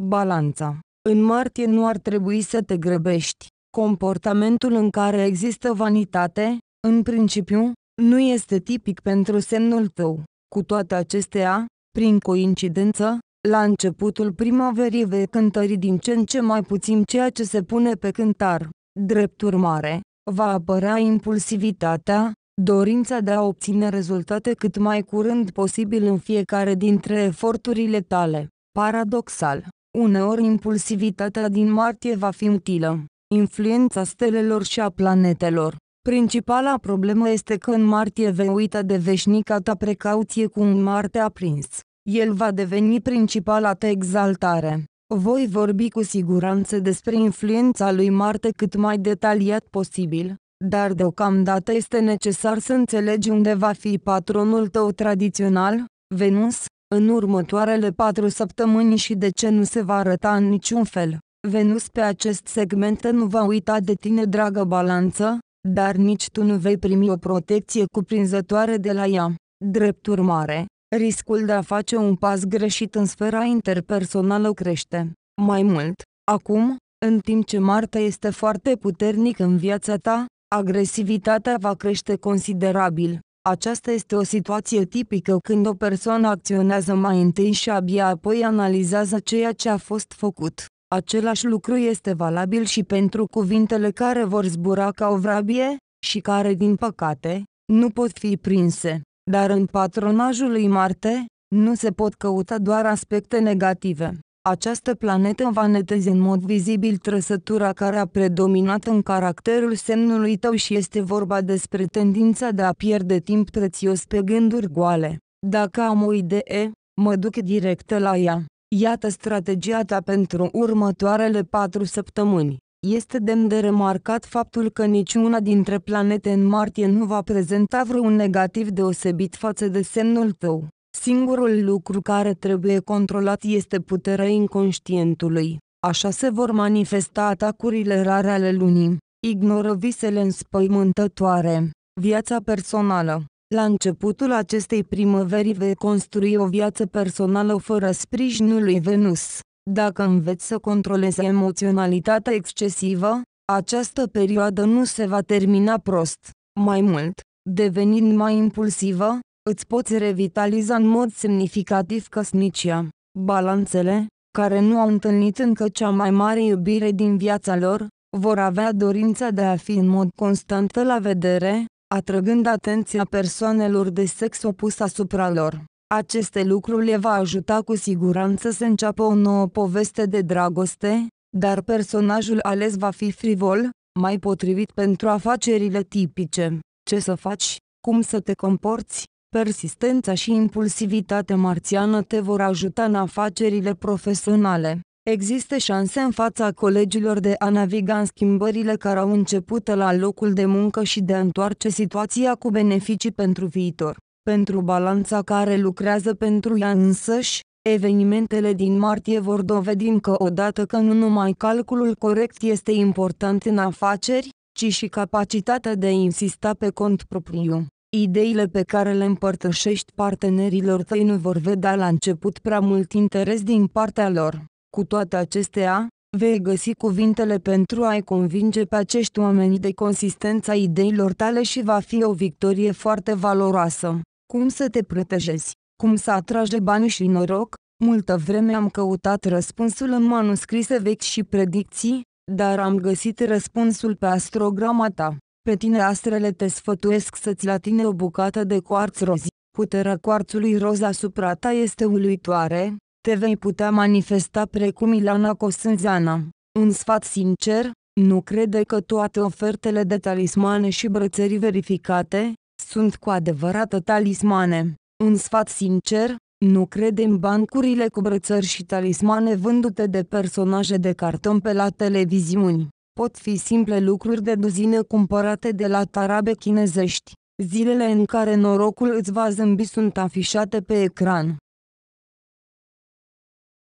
[SPEAKER 1] Balanța În martie nu ar trebui să te grăbești. Comportamentul în care există vanitate, în principiu, nu este tipic pentru semnul tău. Cu toate acestea, prin coincidență, la începutul primăverii vei cântări din ce în ce mai puțin ceea ce se pune pe cântar. Drept urmare, va apărea impulsivitatea, dorința de a obține rezultate cât mai curând posibil în fiecare dintre eforturile tale. Paradoxal, uneori impulsivitatea din martie va fi utilă. Influența stelelor și a planetelor Principala problemă este că în martie vei uita de veșnica ta precauție cu un Marte aprins. El va deveni principala ta exaltare. Voi vorbi cu siguranță despre influența lui Marte cât mai detaliat posibil, dar deocamdată este necesar să înțelegi unde va fi patronul tău tradițional, Venus, în următoarele patru săptămâni și de ce nu se va arăta în niciun fel. Venus pe acest segment nu va uita de tine, dragă balanță, dar nici tu nu vei primi o protecție cuprinzătoare de la ea. Drept urmare, riscul de a face un pas greșit în sfera interpersonală crește. Mai mult, acum, în timp ce Marte este foarte puternic în viața ta, agresivitatea va crește considerabil. Aceasta este o situație tipică când o persoană acționează mai întâi și abia apoi analizează ceea ce a fost făcut. Același lucru este valabil și pentru cuvintele care vor zbura ca o vrabie, și care, din păcate, nu pot fi prinse. Dar în patronajul lui Marte, nu se pot căuta doar aspecte negative. Această planetă va neteze în mod vizibil trăsătura care a predominat în caracterul semnului tău și este vorba despre tendința de a pierde timp prețios pe gânduri goale. Dacă am o idee, mă duc direct la ea. Iată strategia ta pentru următoarele patru săptămâni. Este demn de remarcat faptul că niciuna dintre planete în martie nu va prezenta vreun negativ deosebit față de semnul tău. Singurul lucru care trebuie controlat este puterea inconștientului. Așa se vor manifesta atacurile rare ale lunii. Ignoră visele înspăimântătoare. Viața personală la începutul acestei primăveri vei construi o viață personală fără sprijinul lui Venus. Dacă înveți să controlezi emoționalitatea excesivă, această perioadă nu se va termina prost. Mai mult, devenind mai impulsivă, îți poți revitaliza în mod semnificativ căsnicia. Balanțele, care nu au întâlnit încă cea mai mare iubire din viața lor, vor avea dorința de a fi în mod constant la vedere, atrăgând atenția persoanelor de sex opus asupra lor. Aceste lucruri le va ajuta cu siguranță să înceapă o nouă poveste de dragoste, dar personajul ales va fi frivol, mai potrivit pentru afacerile tipice. Ce să faci, cum să te comporți, persistența și impulsivitatea marțiană te vor ajuta în afacerile profesionale. Există șanse în fața colegilor de a naviga în schimbările care au început la locul de muncă și de a întoarce situația cu beneficii pentru viitor. Pentru balanța care lucrează pentru ea însăși, evenimentele din martie vor dovedi încă o dată că nu numai calculul corect este important în afaceri, ci și capacitatea de a insista pe cont propriu. Ideile pe care le împărtășești partenerilor tăi nu vor vedea la început prea mult interes din partea lor cu toate acestea, vei găsi cuvintele pentru a-i convinge pe acești oameni de consistența ideilor tale și va fi o victorie foarte valoroasă. Cum să te protejezi? Cum să atrage bani și noroc? Multă vreme am căutat răspunsul în manuscrise vechi și predicții, dar am găsit răspunsul pe astrograma ta. Pe tine astrele te sfătuiesc să-ți latine o bucată de coarț roz. Puterea coarțului roz asupra ta este uluitoare, te vei putea manifesta precum Ilana Cosânzeana. Un sfat sincer, nu crede că toate ofertele de talismane și brățării verificate, sunt cu adevărat talismane. Un sfat sincer, nu crede în bancurile cu brățări și talismane vândute de personaje de carton pe la televiziuni. Pot fi simple lucruri de duzină cumpărate de la tarabe chinezești. Zilele în care norocul îți va zâmbi sunt afișate pe ecran.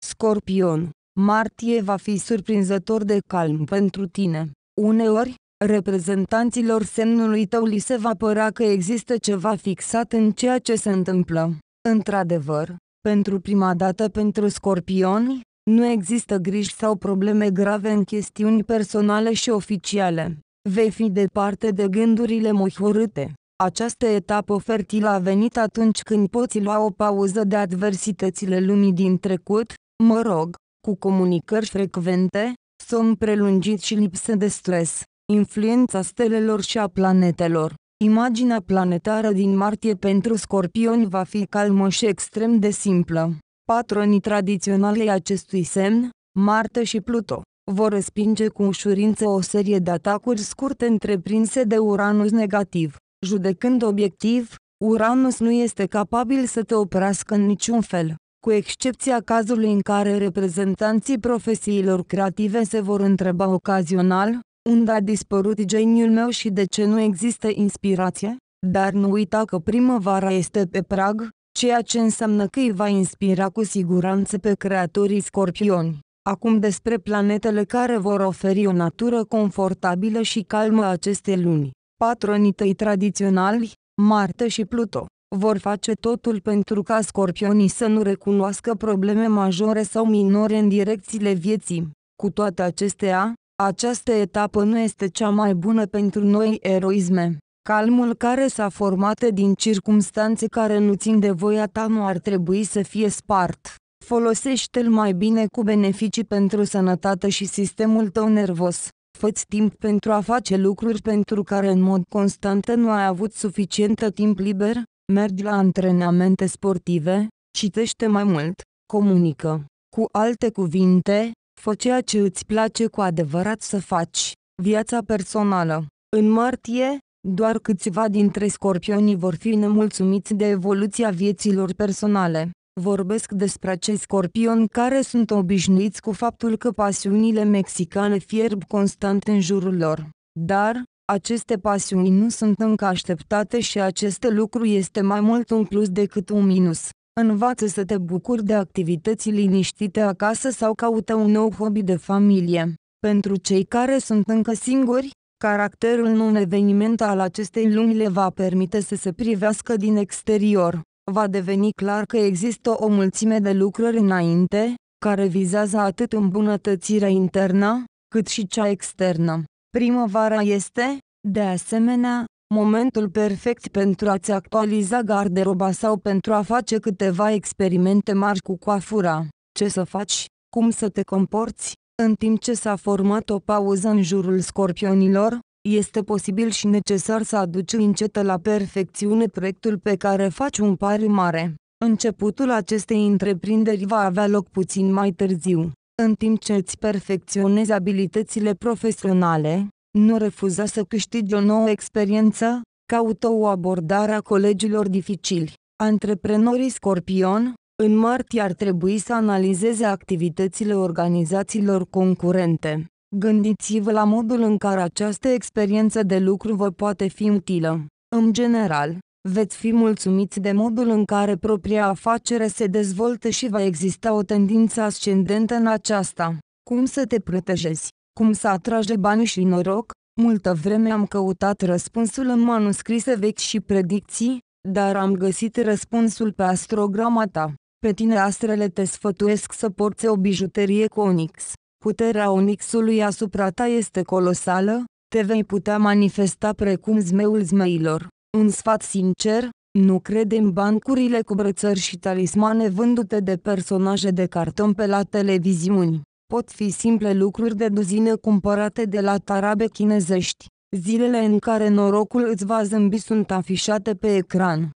[SPEAKER 1] Scorpion, martie va fi surprinzător de calm pentru tine. Uneori, reprezentanților semnului tău li se va părea că există ceva fixat în ceea ce se întâmplă. Într-adevăr, pentru prima dată pentru scorpioni, nu există griji sau probleme grave în chestiuni personale și oficiale. Vei fi departe de gândurile mohorâte. Această etapă fertilă a venit atunci când poți lua o pauză de adversitățile lumii din trecut, mă rog, cu comunicări frecvente, somn prelungit și lipsă de stres, influența stelelor și a planetelor. Imaginea planetară din martie pentru scorpioni va fi calmă și extrem de simplă. Patronii tradiționale acestui semn, Marte și Pluto, vor respinge cu ușurință o serie de atacuri scurte întreprinse de Uranus negativ. Judecând obiectiv, Uranus nu este capabil să te oprească în niciun fel cu excepția cazului în care reprezentanții profesiilor creative se vor întreba ocazional, unde a dispărut geniul meu și de ce nu există inspirație, dar nu uita că primăvara este pe prag, ceea ce înseamnă că îi va inspira cu siguranță pe creatorii scorpioni. Acum despre planetele care vor oferi o natură confortabilă și calmă aceste luni. Patronii tăi tradiționali, Marte și Pluto vor face totul pentru ca scorpionii să nu recunoască probleme majore sau minore în direcțiile vieții. Cu toate acestea, această etapă nu este cea mai bună pentru noi eroisme. Calmul care s-a format din circumstanțe care nu țin de voia ta nu ar trebui să fie spart. Folosește-l mai bine cu beneficii pentru sănătate și sistemul tău nervos. Făți timp pentru a face lucruri pentru care în mod constant nu ai avut suficientă timp liber, mergi la antrenamente sportive, citește mai mult, comunică. Cu alte cuvinte, fă ceea ce îți place cu adevărat să faci. Viața personală. În martie, doar câțiva dintre scorpionii vor fi nemulțumiți de evoluția vieților personale. Vorbesc despre acei scorpioni care sunt obișnuiți cu faptul că pasiunile mexicane fierb constant în jurul lor. Dar, aceste pasiuni nu sunt încă așteptate și acest lucru este mai mult un plus decât un minus. Învață să te bucuri de activități liniștite acasă sau caută un nou hobby de familie. Pentru cei care sunt încă singuri, caracterul un eveniment al acestei luni le va permite să se privească din exterior. Va deveni clar că există o mulțime de lucruri înainte, care vizează atât îmbunătățirea internă, cât și cea externă. Primăvara este, de asemenea, momentul perfect pentru a-ți actualiza garderoba sau pentru a face câteva experimente mari cu coafura, ce să faci, cum să te comporți, în timp ce s-a format o pauză în jurul scorpionilor, este posibil și necesar să aduci încetă la perfecțiune proiectul pe care faci un pariu mare. Începutul acestei întreprinderi va avea loc puțin mai târziu. În timp ce îți perfecționezi abilitățile profesionale, nu refuza să câștigi o nouă experiență, caută o abordare a colegilor dificili. Antreprenorii Scorpion, în martie ar trebui să analizeze activitățile organizațiilor concurente. Gândiți-vă la modul în care această experiență de lucru vă poate fi utilă. În general, veți fi mulțumiți de modul în care propria afacere se dezvoltă și va exista o tendință ascendentă în aceasta. Cum să te protejezi? Cum să atragi bani și noroc? Multă vreme am căutat răspunsul în manuscrise vechi și predicții, dar am găsit răspunsul pe astrograma ta. Pe tine astrele te sfătuiesc să porți o bijuterie cu onix. Puterea onixului asupra ta este colosală, te vei putea manifesta precum zmeul zmeilor. Un sfat sincer, nu credem bancurile cu brățări și talismane vândute de personaje de carton pe la televiziuni. Pot fi simple lucruri de duzină cumpărate de la tarabe chinezești. Zilele în care norocul îți va zâmbi sunt afișate pe ecran.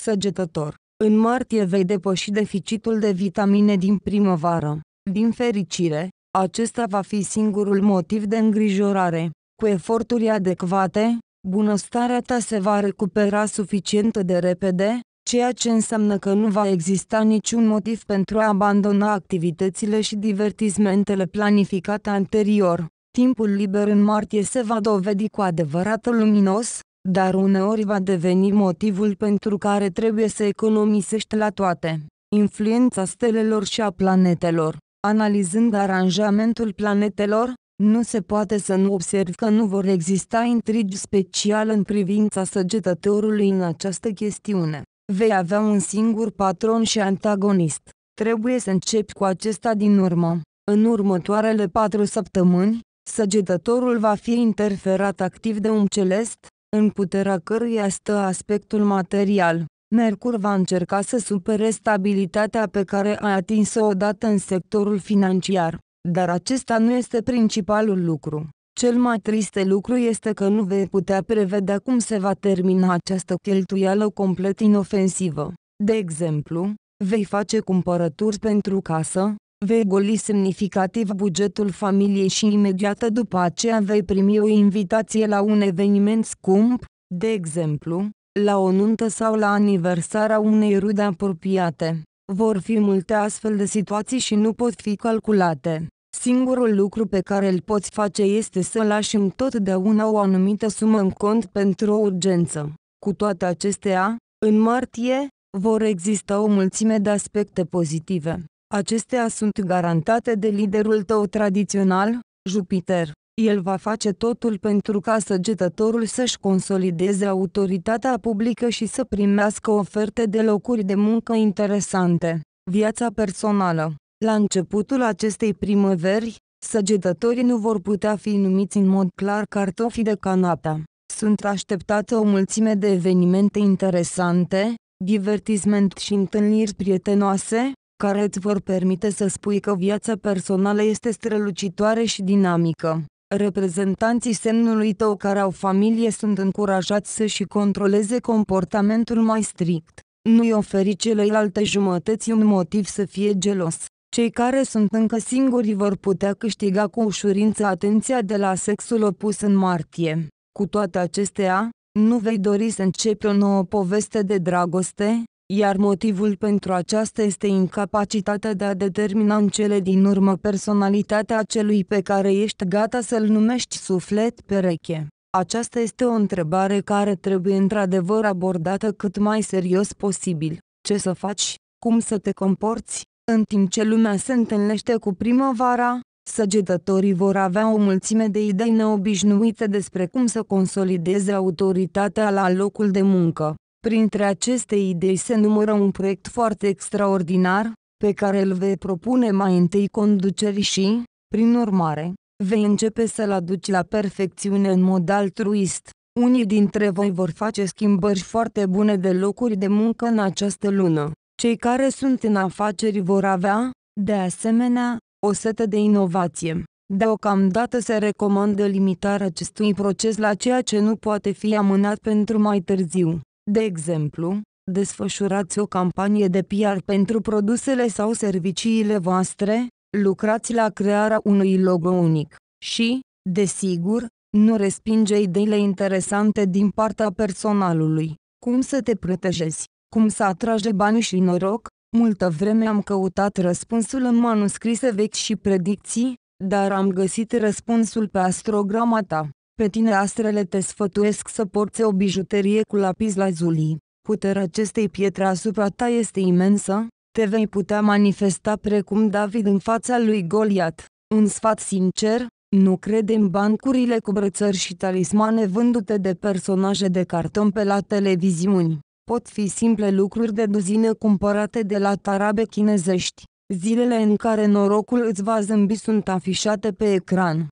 [SPEAKER 1] Săgetător. În martie vei depăși deficitul de vitamine din primăvară. Din fericire, acesta va fi singurul motiv de îngrijorare. Cu eforturi adecvate, bunăstarea ta se va recupera suficient de repede, ceea ce înseamnă că nu va exista niciun motiv pentru a abandona activitățile și divertismentele planificate anterior. Timpul liber în martie se va dovedi cu adevărat luminos, dar uneori va deveni motivul pentru care trebuie să economisești la toate. Influența stelelor și a planetelor Analizând aranjamentul planetelor, nu se poate să nu observ că nu vor exista intrigi speciale în privința săgetătorului în această chestiune. Vei avea un singur patron și antagonist. Trebuie să începi cu acesta din urmă. În următoarele patru săptămâni, săgetătorul va fi interferat activ de un celest, în puterea căruia stă aspectul material. Mercur va încerca să supere stabilitatea pe care a atins-o odată în sectorul financiar. Dar acesta nu este principalul lucru. Cel mai triste lucru este că nu vei putea prevedea cum se va termina această cheltuială complet inofensivă. De exemplu, vei face cumpărături pentru casă, vei goli semnificativ bugetul familiei și imediat după aceea vei primi o invitație la un eveniment scump, de exemplu, la o nuntă sau la aniversarea unei rude apropiate. Vor fi multe astfel de situații și nu pot fi calculate. Singurul lucru pe care îl poți face este să lași întotdeauna o anumită sumă în cont pentru o urgență. Cu toate acestea, în martie, vor exista o mulțime de aspecte pozitive. Acestea sunt garantate de liderul tău tradițional, Jupiter. El va face totul pentru ca săgetătorul să-și consolideze autoritatea publică și să primească oferte de locuri de muncă interesante. Viața personală La începutul acestei primăveri, săgetătorii nu vor putea fi numiți în mod clar cartofi de canapea. Sunt așteptate o mulțime de evenimente interesante, divertisment și întâlniri prietenoase, care îți vor permite să spui că viața personală este strălucitoare și dinamică. Reprezentanții semnului tău care au familie sunt încurajați să-și controleze comportamentul mai strict. Nu-i oferi celelalte jumătăți un motiv să fie gelos. Cei care sunt încă singuri vor putea câștiga cu ușurință atenția de la sexul opus în martie. Cu toate acestea, nu vei dori să începi o nouă poveste de dragoste, iar motivul pentru aceasta este incapacitatea de a determina în cele din urmă personalitatea celui pe care ești gata să-l numești suflet pereche. Aceasta este o întrebare care trebuie într-adevăr abordată cât mai serios posibil. Ce să faci? Cum să te comporți? În timp ce lumea se întâlnește cu primăvara, săgetătorii vor avea o mulțime de idei neobișnuite despre cum să consolideze autoritatea la locul de muncă. Printre aceste idei se numără un proiect foarte extraordinar, pe care îl vei propune mai întâi conducerii și, prin urmare, vei începe să-l aduci la perfecțiune în mod altruist. Unii dintre voi vor face schimbări foarte bune de locuri de muncă în această lună. Cei care sunt în afaceri vor avea, de asemenea, o setă de inovație. Deocamdată se recomandă limitarea acestui proces la ceea ce nu poate fi amânat pentru mai târziu. De exemplu, desfășurați o campanie de PR pentru produsele sau serviciile voastre, lucrați la crearea unui logo unic și, desigur, nu respinge ideile interesante din partea personalului. Cum să te protejezi? Cum să atrage bani și noroc? Multă vreme am căutat răspunsul în manuscrise vechi și predicții, dar am găsit răspunsul pe astrograma ta. Pe tine astrele te sfătuiesc să porți o bijuterie cu lapis lazuli. Puterea acestei pietre asupra ta este imensă, te vei putea manifesta precum David în fața lui Goliat. Un sfat sincer, nu crede în bancurile cu brățări și talismane vândute de personaje de carton pe la televiziuni. Pot fi simple lucruri de duzină cumpărate de la tarabe chinezești. Zilele în care norocul îți va zâmbi sunt afișate pe ecran.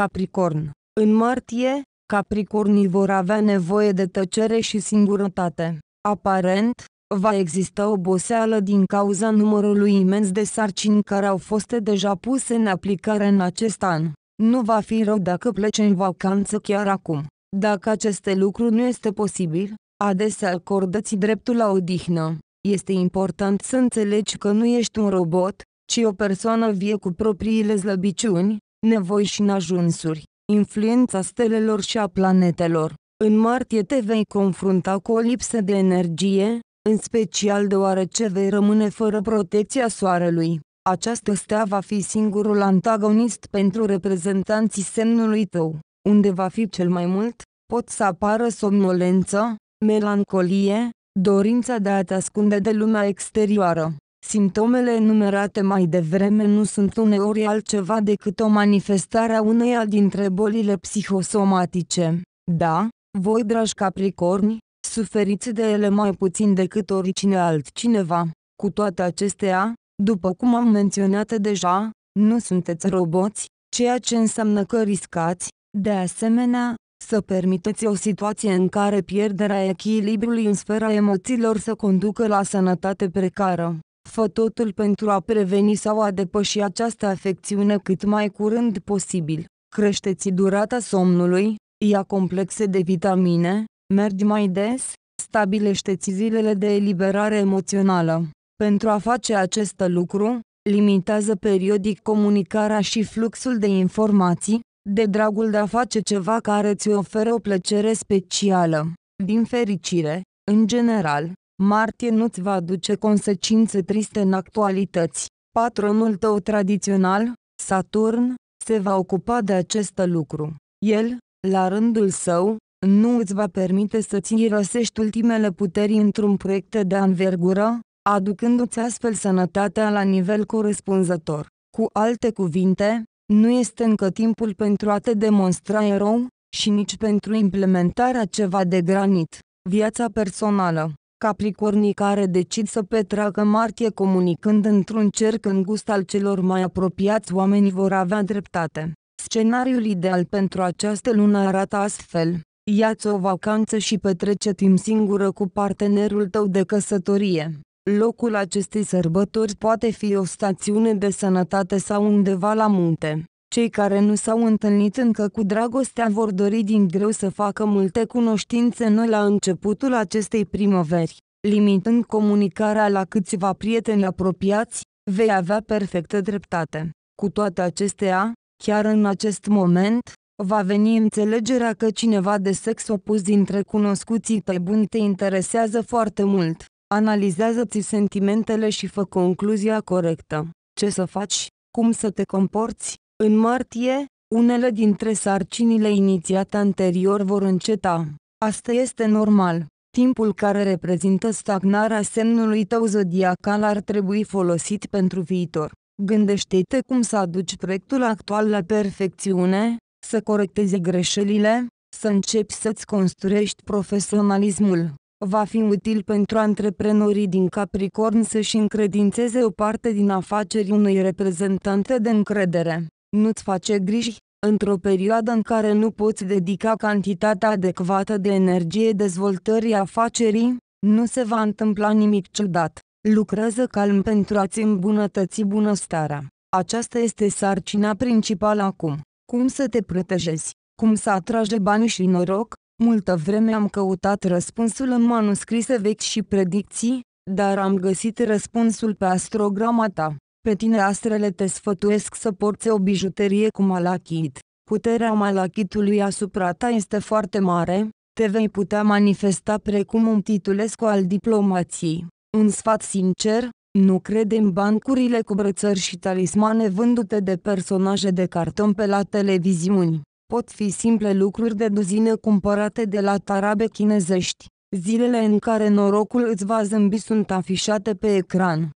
[SPEAKER 1] Capricorn. În martie, Capricornii vor avea nevoie de tăcere și singurătate. Aparent, va exista oboseală din cauza numărului imens de sarcini care au fost deja puse în aplicare în acest an. Nu va fi rău dacă pleci în vacanță chiar acum. Dacă aceste lucruri nu este posibil, adesea acordă-ți dreptul la odihnă. Este important să înțelegi că nu ești un robot, ci o persoană vie cu propriile slăbiciuni, nevoi și neajunsuri, influența stelelor și a planetelor. În martie te vei confrunta cu o lipsă de energie, în special deoarece vei rămâne fără protecția soarelui. Această stea va fi singurul antagonist pentru reprezentanții semnului tău, unde va fi cel mai mult, pot să apară somnolență, melancolie, dorința de a te ascunde de lumea exterioară, Simptomele enumerate mai devreme nu sunt uneori altceva decât o manifestare a uneia dintre bolile psihosomatice. Da, voi dragi capricorni, suferiți de ele mai puțin decât oricine altcineva. Cu toate acestea, după cum am menționat deja, nu sunteți roboți, ceea ce înseamnă că riscați, de asemenea, să permiteți o situație în care pierderea echilibrului în sfera emoțiilor să conducă la sănătate precară. Fă totul pentru a preveni sau a depăși această afecțiune cât mai curând posibil. Creșteți durata somnului, ia complexe de vitamine, mergi mai des, stabilește-ți zilele de eliberare emoțională. Pentru a face acest lucru, limitează periodic comunicarea și fluxul de informații, de dragul de a face ceva care ți oferă o plăcere specială. Din fericire, în general, Martie nu-ți va aduce consecințe triste în actualități. Patronul tău tradițional, Saturn, se va ocupa de acest lucru. El, la rândul său, nu îți va permite să-ți irosești ultimele puteri într-un proiect de anvergură, aducându-ți astfel sănătatea la nivel corespunzător. Cu alte cuvinte, nu este încă timpul pentru a te demonstra erou și nici pentru implementarea ceva de granit. Viața personală Capricornii care decid să petreacă martie comunicând într-un cerc îngust al celor mai apropiați oamenii vor avea dreptate. Scenariul ideal pentru această lună arată astfel. Iați o vacanță și petrece timp singură cu partenerul tău de căsătorie. Locul acestei sărbători poate fi o stațiune de sănătate sau undeva la munte. Cei care nu s-au întâlnit încă cu dragostea vor dori din greu să facă multe cunoștințe noi la începutul acestei primăveri. Limitând comunicarea la câțiva prieteni apropiați, vei avea perfectă dreptate. Cu toate acestea, chiar în acest moment, va veni înțelegerea că cineva de sex opus dintre cunoscuții tăi buni te interesează foarte mult. Analizează-ți sentimentele și fă concluzia corectă. Ce să faci? Cum să te comporți? În martie, unele dintre sarcinile inițiate anterior vor înceta. Asta este normal. Timpul care reprezintă stagnarea semnului tău zodiacal ar trebui folosit pentru viitor. Gândește-te cum să aduci proiectul actual la perfecțiune, să corectezi greșelile, să începi să-ți construiești profesionalismul. Va fi util pentru antreprenorii din Capricorn să-și încredințeze o parte din afaceri unui reprezentant de încredere. Nu-ți face griji, într-o perioadă în care nu poți dedica cantitatea adecvată de energie dezvoltării afacerii, nu se va întâmpla nimic ciudat. Lucrează calm pentru a-ți îmbunătăți bunăstarea. Aceasta este sarcina principală acum. Cum să te protejezi? Cum să atragi bani și noroc? Multă vreme am căutat răspunsul în manuscrise vechi și predicții, dar am găsit răspunsul pe astrograma ta. Pe tine astrele te sfătuiesc să porți o bijuterie cu malachit. Puterea malachitului asupra ta este foarte mare, te vei putea manifesta precum un titulescu al diplomației. Un sfat sincer, nu crede în bancurile cu brățări și talismane vândute de personaje de carton pe la televiziuni. Pot fi simple lucruri de duzină cumpărate de la tarabe chinezești. Zilele în care norocul îți va zâmbi sunt afișate pe ecran.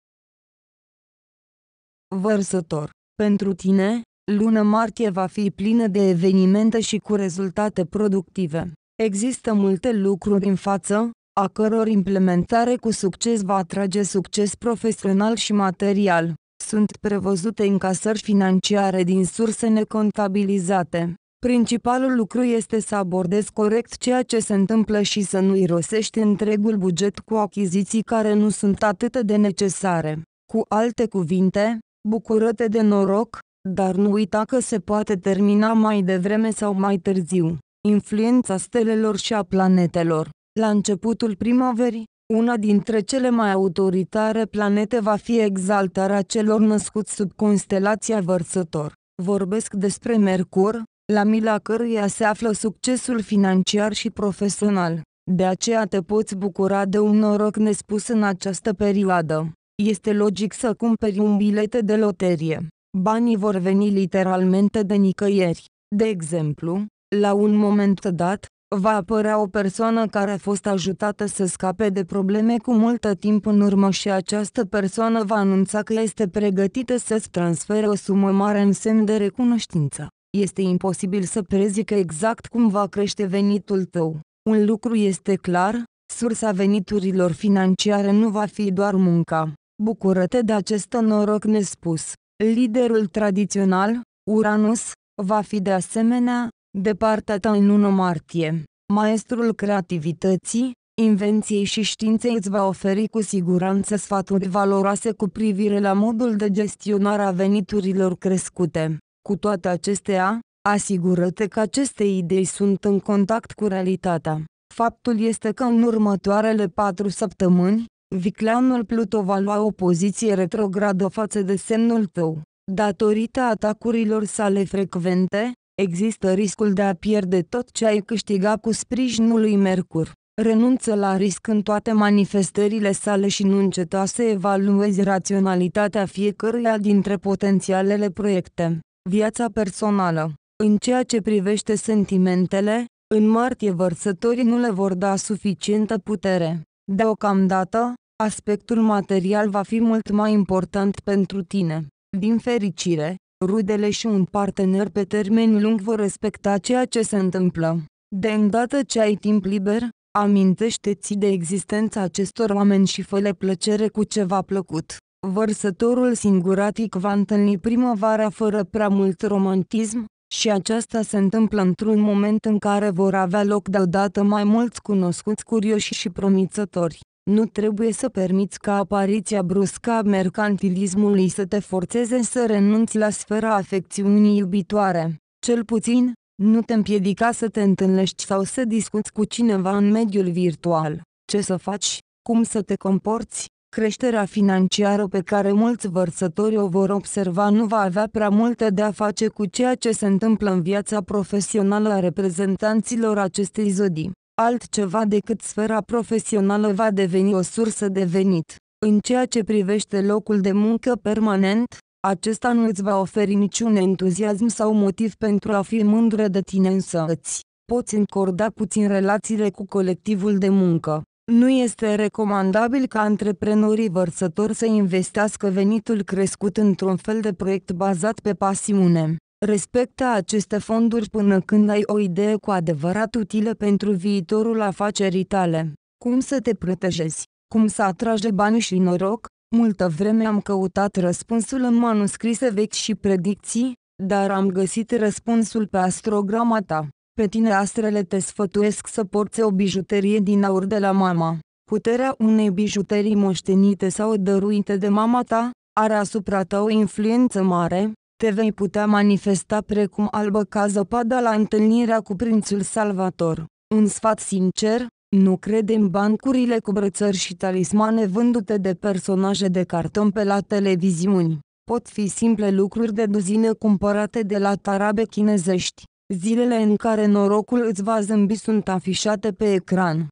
[SPEAKER 1] Vărsător. Pentru tine, luna martie va fi plină de evenimente și cu rezultate productive. Există multe lucruri în față, a căror implementare cu succes va atrage succes profesional și material. Sunt prevăzute încasări financiare din surse necontabilizate. Principalul lucru este să abordezi corect ceea ce se întâmplă și să nu irosești întregul buget cu achiziții care nu sunt atât de necesare. Cu alte cuvinte, Bucură-te de noroc, dar nu uita că se poate termina mai devreme sau mai târziu. Influența stelelor și a planetelor. La începutul primăverii, una dintre cele mai autoritare planete va fi exaltarea celor născuți sub constelația Vărsător. Vorbesc despre Mercur, la mila căruia se află succesul financiar și profesional. De aceea te poți bucura de un noroc nespus în această perioadă. Este logic să cumperi un bilete de loterie. Banii vor veni literalmente de nicăieri. De exemplu, la un moment dat, va apărea o persoană care a fost ajutată să scape de probleme cu multă timp în urmă și această persoană va anunța că este pregătită să-ți transfere o sumă mare în semn de recunoștință. Este imposibil să prezică exact cum va crește venitul tău. Un lucru este clar, sursa veniturilor financiare nu va fi doar munca bucură-te de acest noroc nespus. Liderul tradițional, Uranus, va fi de asemenea, de partea ta în 1 martie. Maestrul creativității, invenției și științei îți va oferi cu siguranță sfaturi valoroase cu privire la modul de gestionare a veniturilor crescute. Cu toate acestea, asigură-te că aceste idei sunt în contact cu realitatea. Faptul este că în următoarele patru săptămâni, Vicleanul Pluto va lua o poziție retrogradă față de semnul tău. Datorită atacurilor sale frecvente, există riscul de a pierde tot ce ai câștigat cu sprijinul lui Mercur. Renunță la risc în toate manifestările sale și nu înceta să evaluezi raționalitatea fiecăruia dintre potențialele proiecte. Viața personală În ceea ce privește sentimentele, în martie vărsătorii nu le vor da suficientă putere. Deocamdată, aspectul material va fi mult mai important pentru tine. Din fericire, rudele și un partener pe termen lung vor respecta ceea ce se întâmplă. De îndată ce ai timp liber, amintește-ți de existența acestor oameni și fă-le plăcere cu ceva plăcut. Vărsătorul singuratic va întâlni primăvara fără prea mult romantism, și aceasta se întâmplă într-un moment în care vor avea loc deodată mai mulți cunoscuți curioși și promițători. Nu trebuie să permiți ca apariția bruscă a mercantilismului să te forțeze să renunți la sfera afecțiunii iubitoare. Cel puțin, nu te împiedica să te întâlnești sau să discuți cu cineva în mediul virtual. Ce să faci? Cum să te comporți? Creșterea financiară pe care mulți vărsători o vor observa nu va avea prea multe de a face cu ceea ce se întâmplă în viața profesională a reprezentanților acestei zodii altceva decât sfera profesională va deveni o sursă de venit. În ceea ce privește locul de muncă permanent, acesta nu îți va oferi niciun entuziasm sau motiv pentru a fi mândră de tine îți Poți încorda puțin relațiile cu colectivul de muncă. Nu este recomandabil ca antreprenorii vărsători să investească venitul crescut într-un fel de proiect bazat pe pasiune. Respectă aceste fonduri până când ai o idee cu adevărat utilă pentru viitorul afacerii tale. Cum să te protejezi? Cum să atragi bani și noroc? Multă vreme am căutat răspunsul în manuscrise vechi și predicții, dar am găsit răspunsul pe astrograma ta. Pe tine astrele te sfătuiesc să porți o bijuterie din aur de la mama. Puterea unei bijuterii moștenite sau dăruite de mama ta are asupra ta o influență mare, te vei putea manifesta precum albă ca zăpada la întâlnirea cu Prințul Salvator. Un sfat sincer, nu crede în bancurile cu brățări și talismane vândute de personaje de carton pe la televiziuni. Pot fi simple lucruri de duzină cumpărate de la tarabe chinezești. Zilele în care norocul îți va zâmbi sunt afișate pe ecran.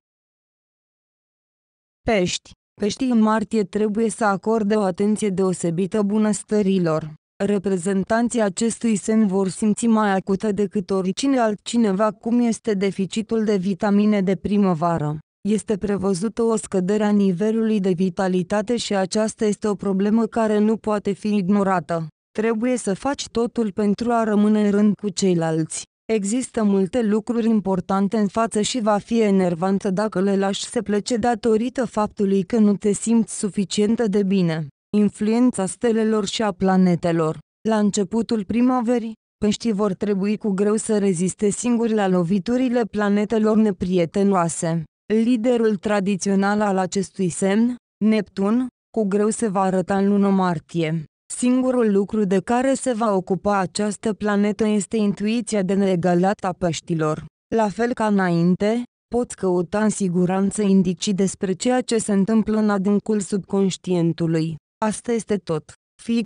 [SPEAKER 1] Pești Peștii în martie trebuie să acorde o atenție deosebită bunăstărilor reprezentanții acestui sen vor simți mai acută decât oricine altcineva cum este deficitul de vitamine de primăvară. Este prevăzută o scădere a nivelului de vitalitate și aceasta este o problemă care nu poate fi ignorată. Trebuie să faci totul pentru a rămâne în rând cu ceilalți. Există multe lucruri importante în față și va fi enervantă dacă le lași să plece datorită faptului că nu te simți suficientă de bine. Influența stelelor și a planetelor La începutul primăverii, peștii vor trebui cu greu să reziste singuri la loviturile planetelor neprietenoase. Liderul tradițional al acestui semn, Neptun, cu greu se va arăta în lună martie. Singurul lucru de care se va ocupa această planetă este intuiția de neegalat a peștilor. La fel ca înainte, poți căuta în siguranță indicii despre ceea ce se întâmplă în adâncul subconștientului. Asta este tot. Fii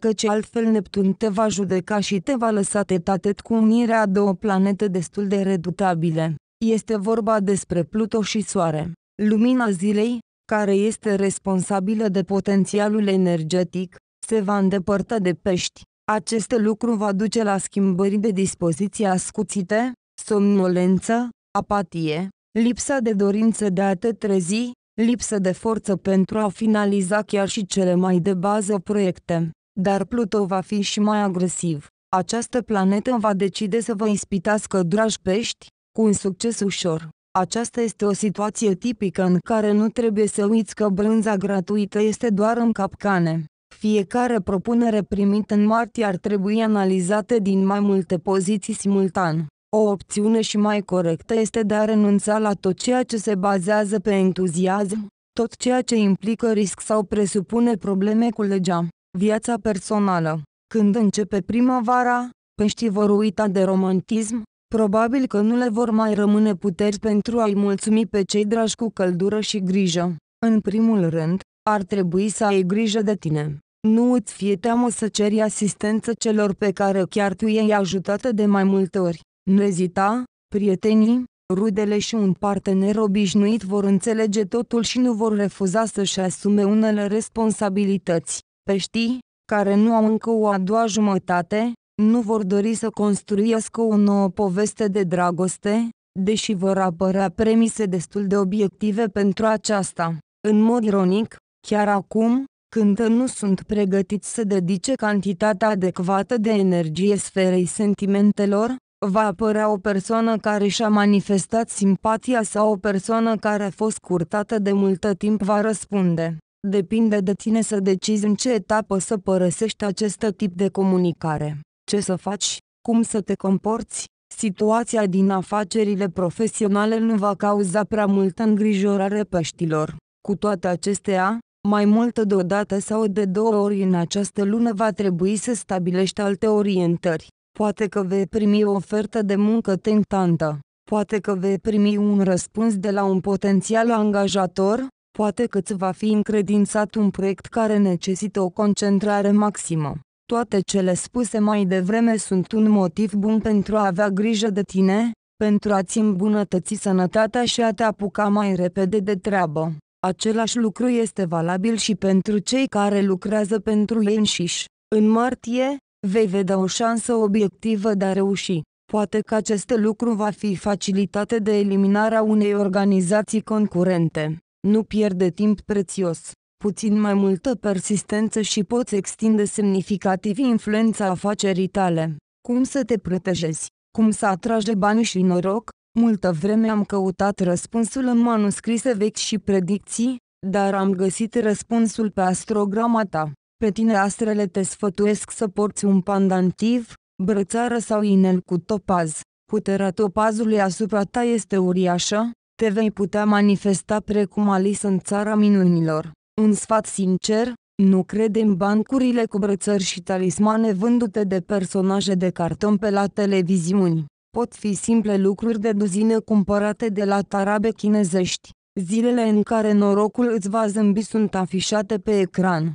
[SPEAKER 1] că ce altfel Neptun te va judeca și te va lăsa tetatet cu unirea a două planete destul de redutabile. Este vorba despre Pluto și Soare. Lumina zilei, care este responsabilă de potențialul energetic, se va îndepărta de pești. Acest lucru va duce la schimbări de dispoziție ascuțite, somnolență, apatie, lipsa de dorință de a te trezi, lipsă de forță pentru a finaliza chiar și cele mai de bază proiecte. Dar Pluto va fi și mai agresiv. Această planetă va decide să vă ispitească, dragi pești, cu un succes ușor. Aceasta este o situație tipică în care nu trebuie să uiți că brânza gratuită este doar în capcane. Fiecare propunere primită în martie ar trebui analizată din mai multe poziții simultan. O opțiune și mai corectă este de a renunța la tot ceea ce se bazează pe entuziasm, tot ceea ce implică risc sau presupune probleme cu legea. Viața personală. Când începe primăvara, peștii vor uita de romantism, probabil că nu le vor mai rămâne puteri pentru a-i mulțumi pe cei dragi cu căldură și grijă. În primul rând, ar trebui să ai grijă de tine. Nu îți fie teamă să ceri asistență celor pe care chiar tu i-ai ajutat de mai multe ori. Nu ezita, prietenii, rudele și un partener obișnuit vor înțelege totul și nu vor refuza să-și asume unele responsabilități. Peștii, care nu au încă o a doua jumătate, nu vor dori să construiască o nouă poveste de dragoste, deși vor apărea premise destul de obiective pentru aceasta. În mod ironic, chiar acum, când nu sunt pregătiți să dedice cantitatea adecvată de energie sferei sentimentelor, va apărea o persoană care și-a manifestat simpatia sau o persoană care a fost curtată de multă timp va răspunde. Depinde de tine să decizi în ce etapă să părăsești acest tip de comunicare, ce să faci, cum să te comporți. Situația din afacerile profesionale nu va cauza prea multă îngrijorare peștilor. Cu toate acestea, mai mult de o dată sau de două ori în această lună va trebui să stabilești alte orientări. Poate că vei primi o ofertă de muncă tentantă. Poate că vei primi un răspuns de la un potențial angajator, poate că îți va fi încredințat un proiect care necesită o concentrare maximă. Toate cele spuse mai devreme sunt un motiv bun pentru a avea grijă de tine, pentru a-ți îmbunătăți sănătatea și a te apuca mai repede de treabă. Același lucru este valabil și pentru cei care lucrează pentru ei înșiși. În martie, Vei vedea o șansă obiectivă de a reuși. Poate că acest lucru va fi facilitate de eliminarea unei organizații concurente. Nu pierde timp prețios. Puțin mai multă persistență și poți extinde semnificativ influența afacerii tale. Cum să te protejezi? Cum să atrage bani și noroc? Multă vreme am căutat răspunsul în manuscrise vechi și predicții, dar am găsit răspunsul pe astrograma ta. Pe tine astrele te sfătuiesc să porți un pandantiv, brățară sau inel cu topaz. Puterea topazului asupra ta este uriașă, te vei putea manifesta precum Alice în țara minunilor. Un sfat sincer, nu crede în bancurile cu brățări și talismane vândute de personaje de carton pe la televiziuni. Pot fi simple lucruri de duzină cumpărate de la tarabe chinezești. Zilele în care norocul îți va zâmbi sunt afișate pe ecran.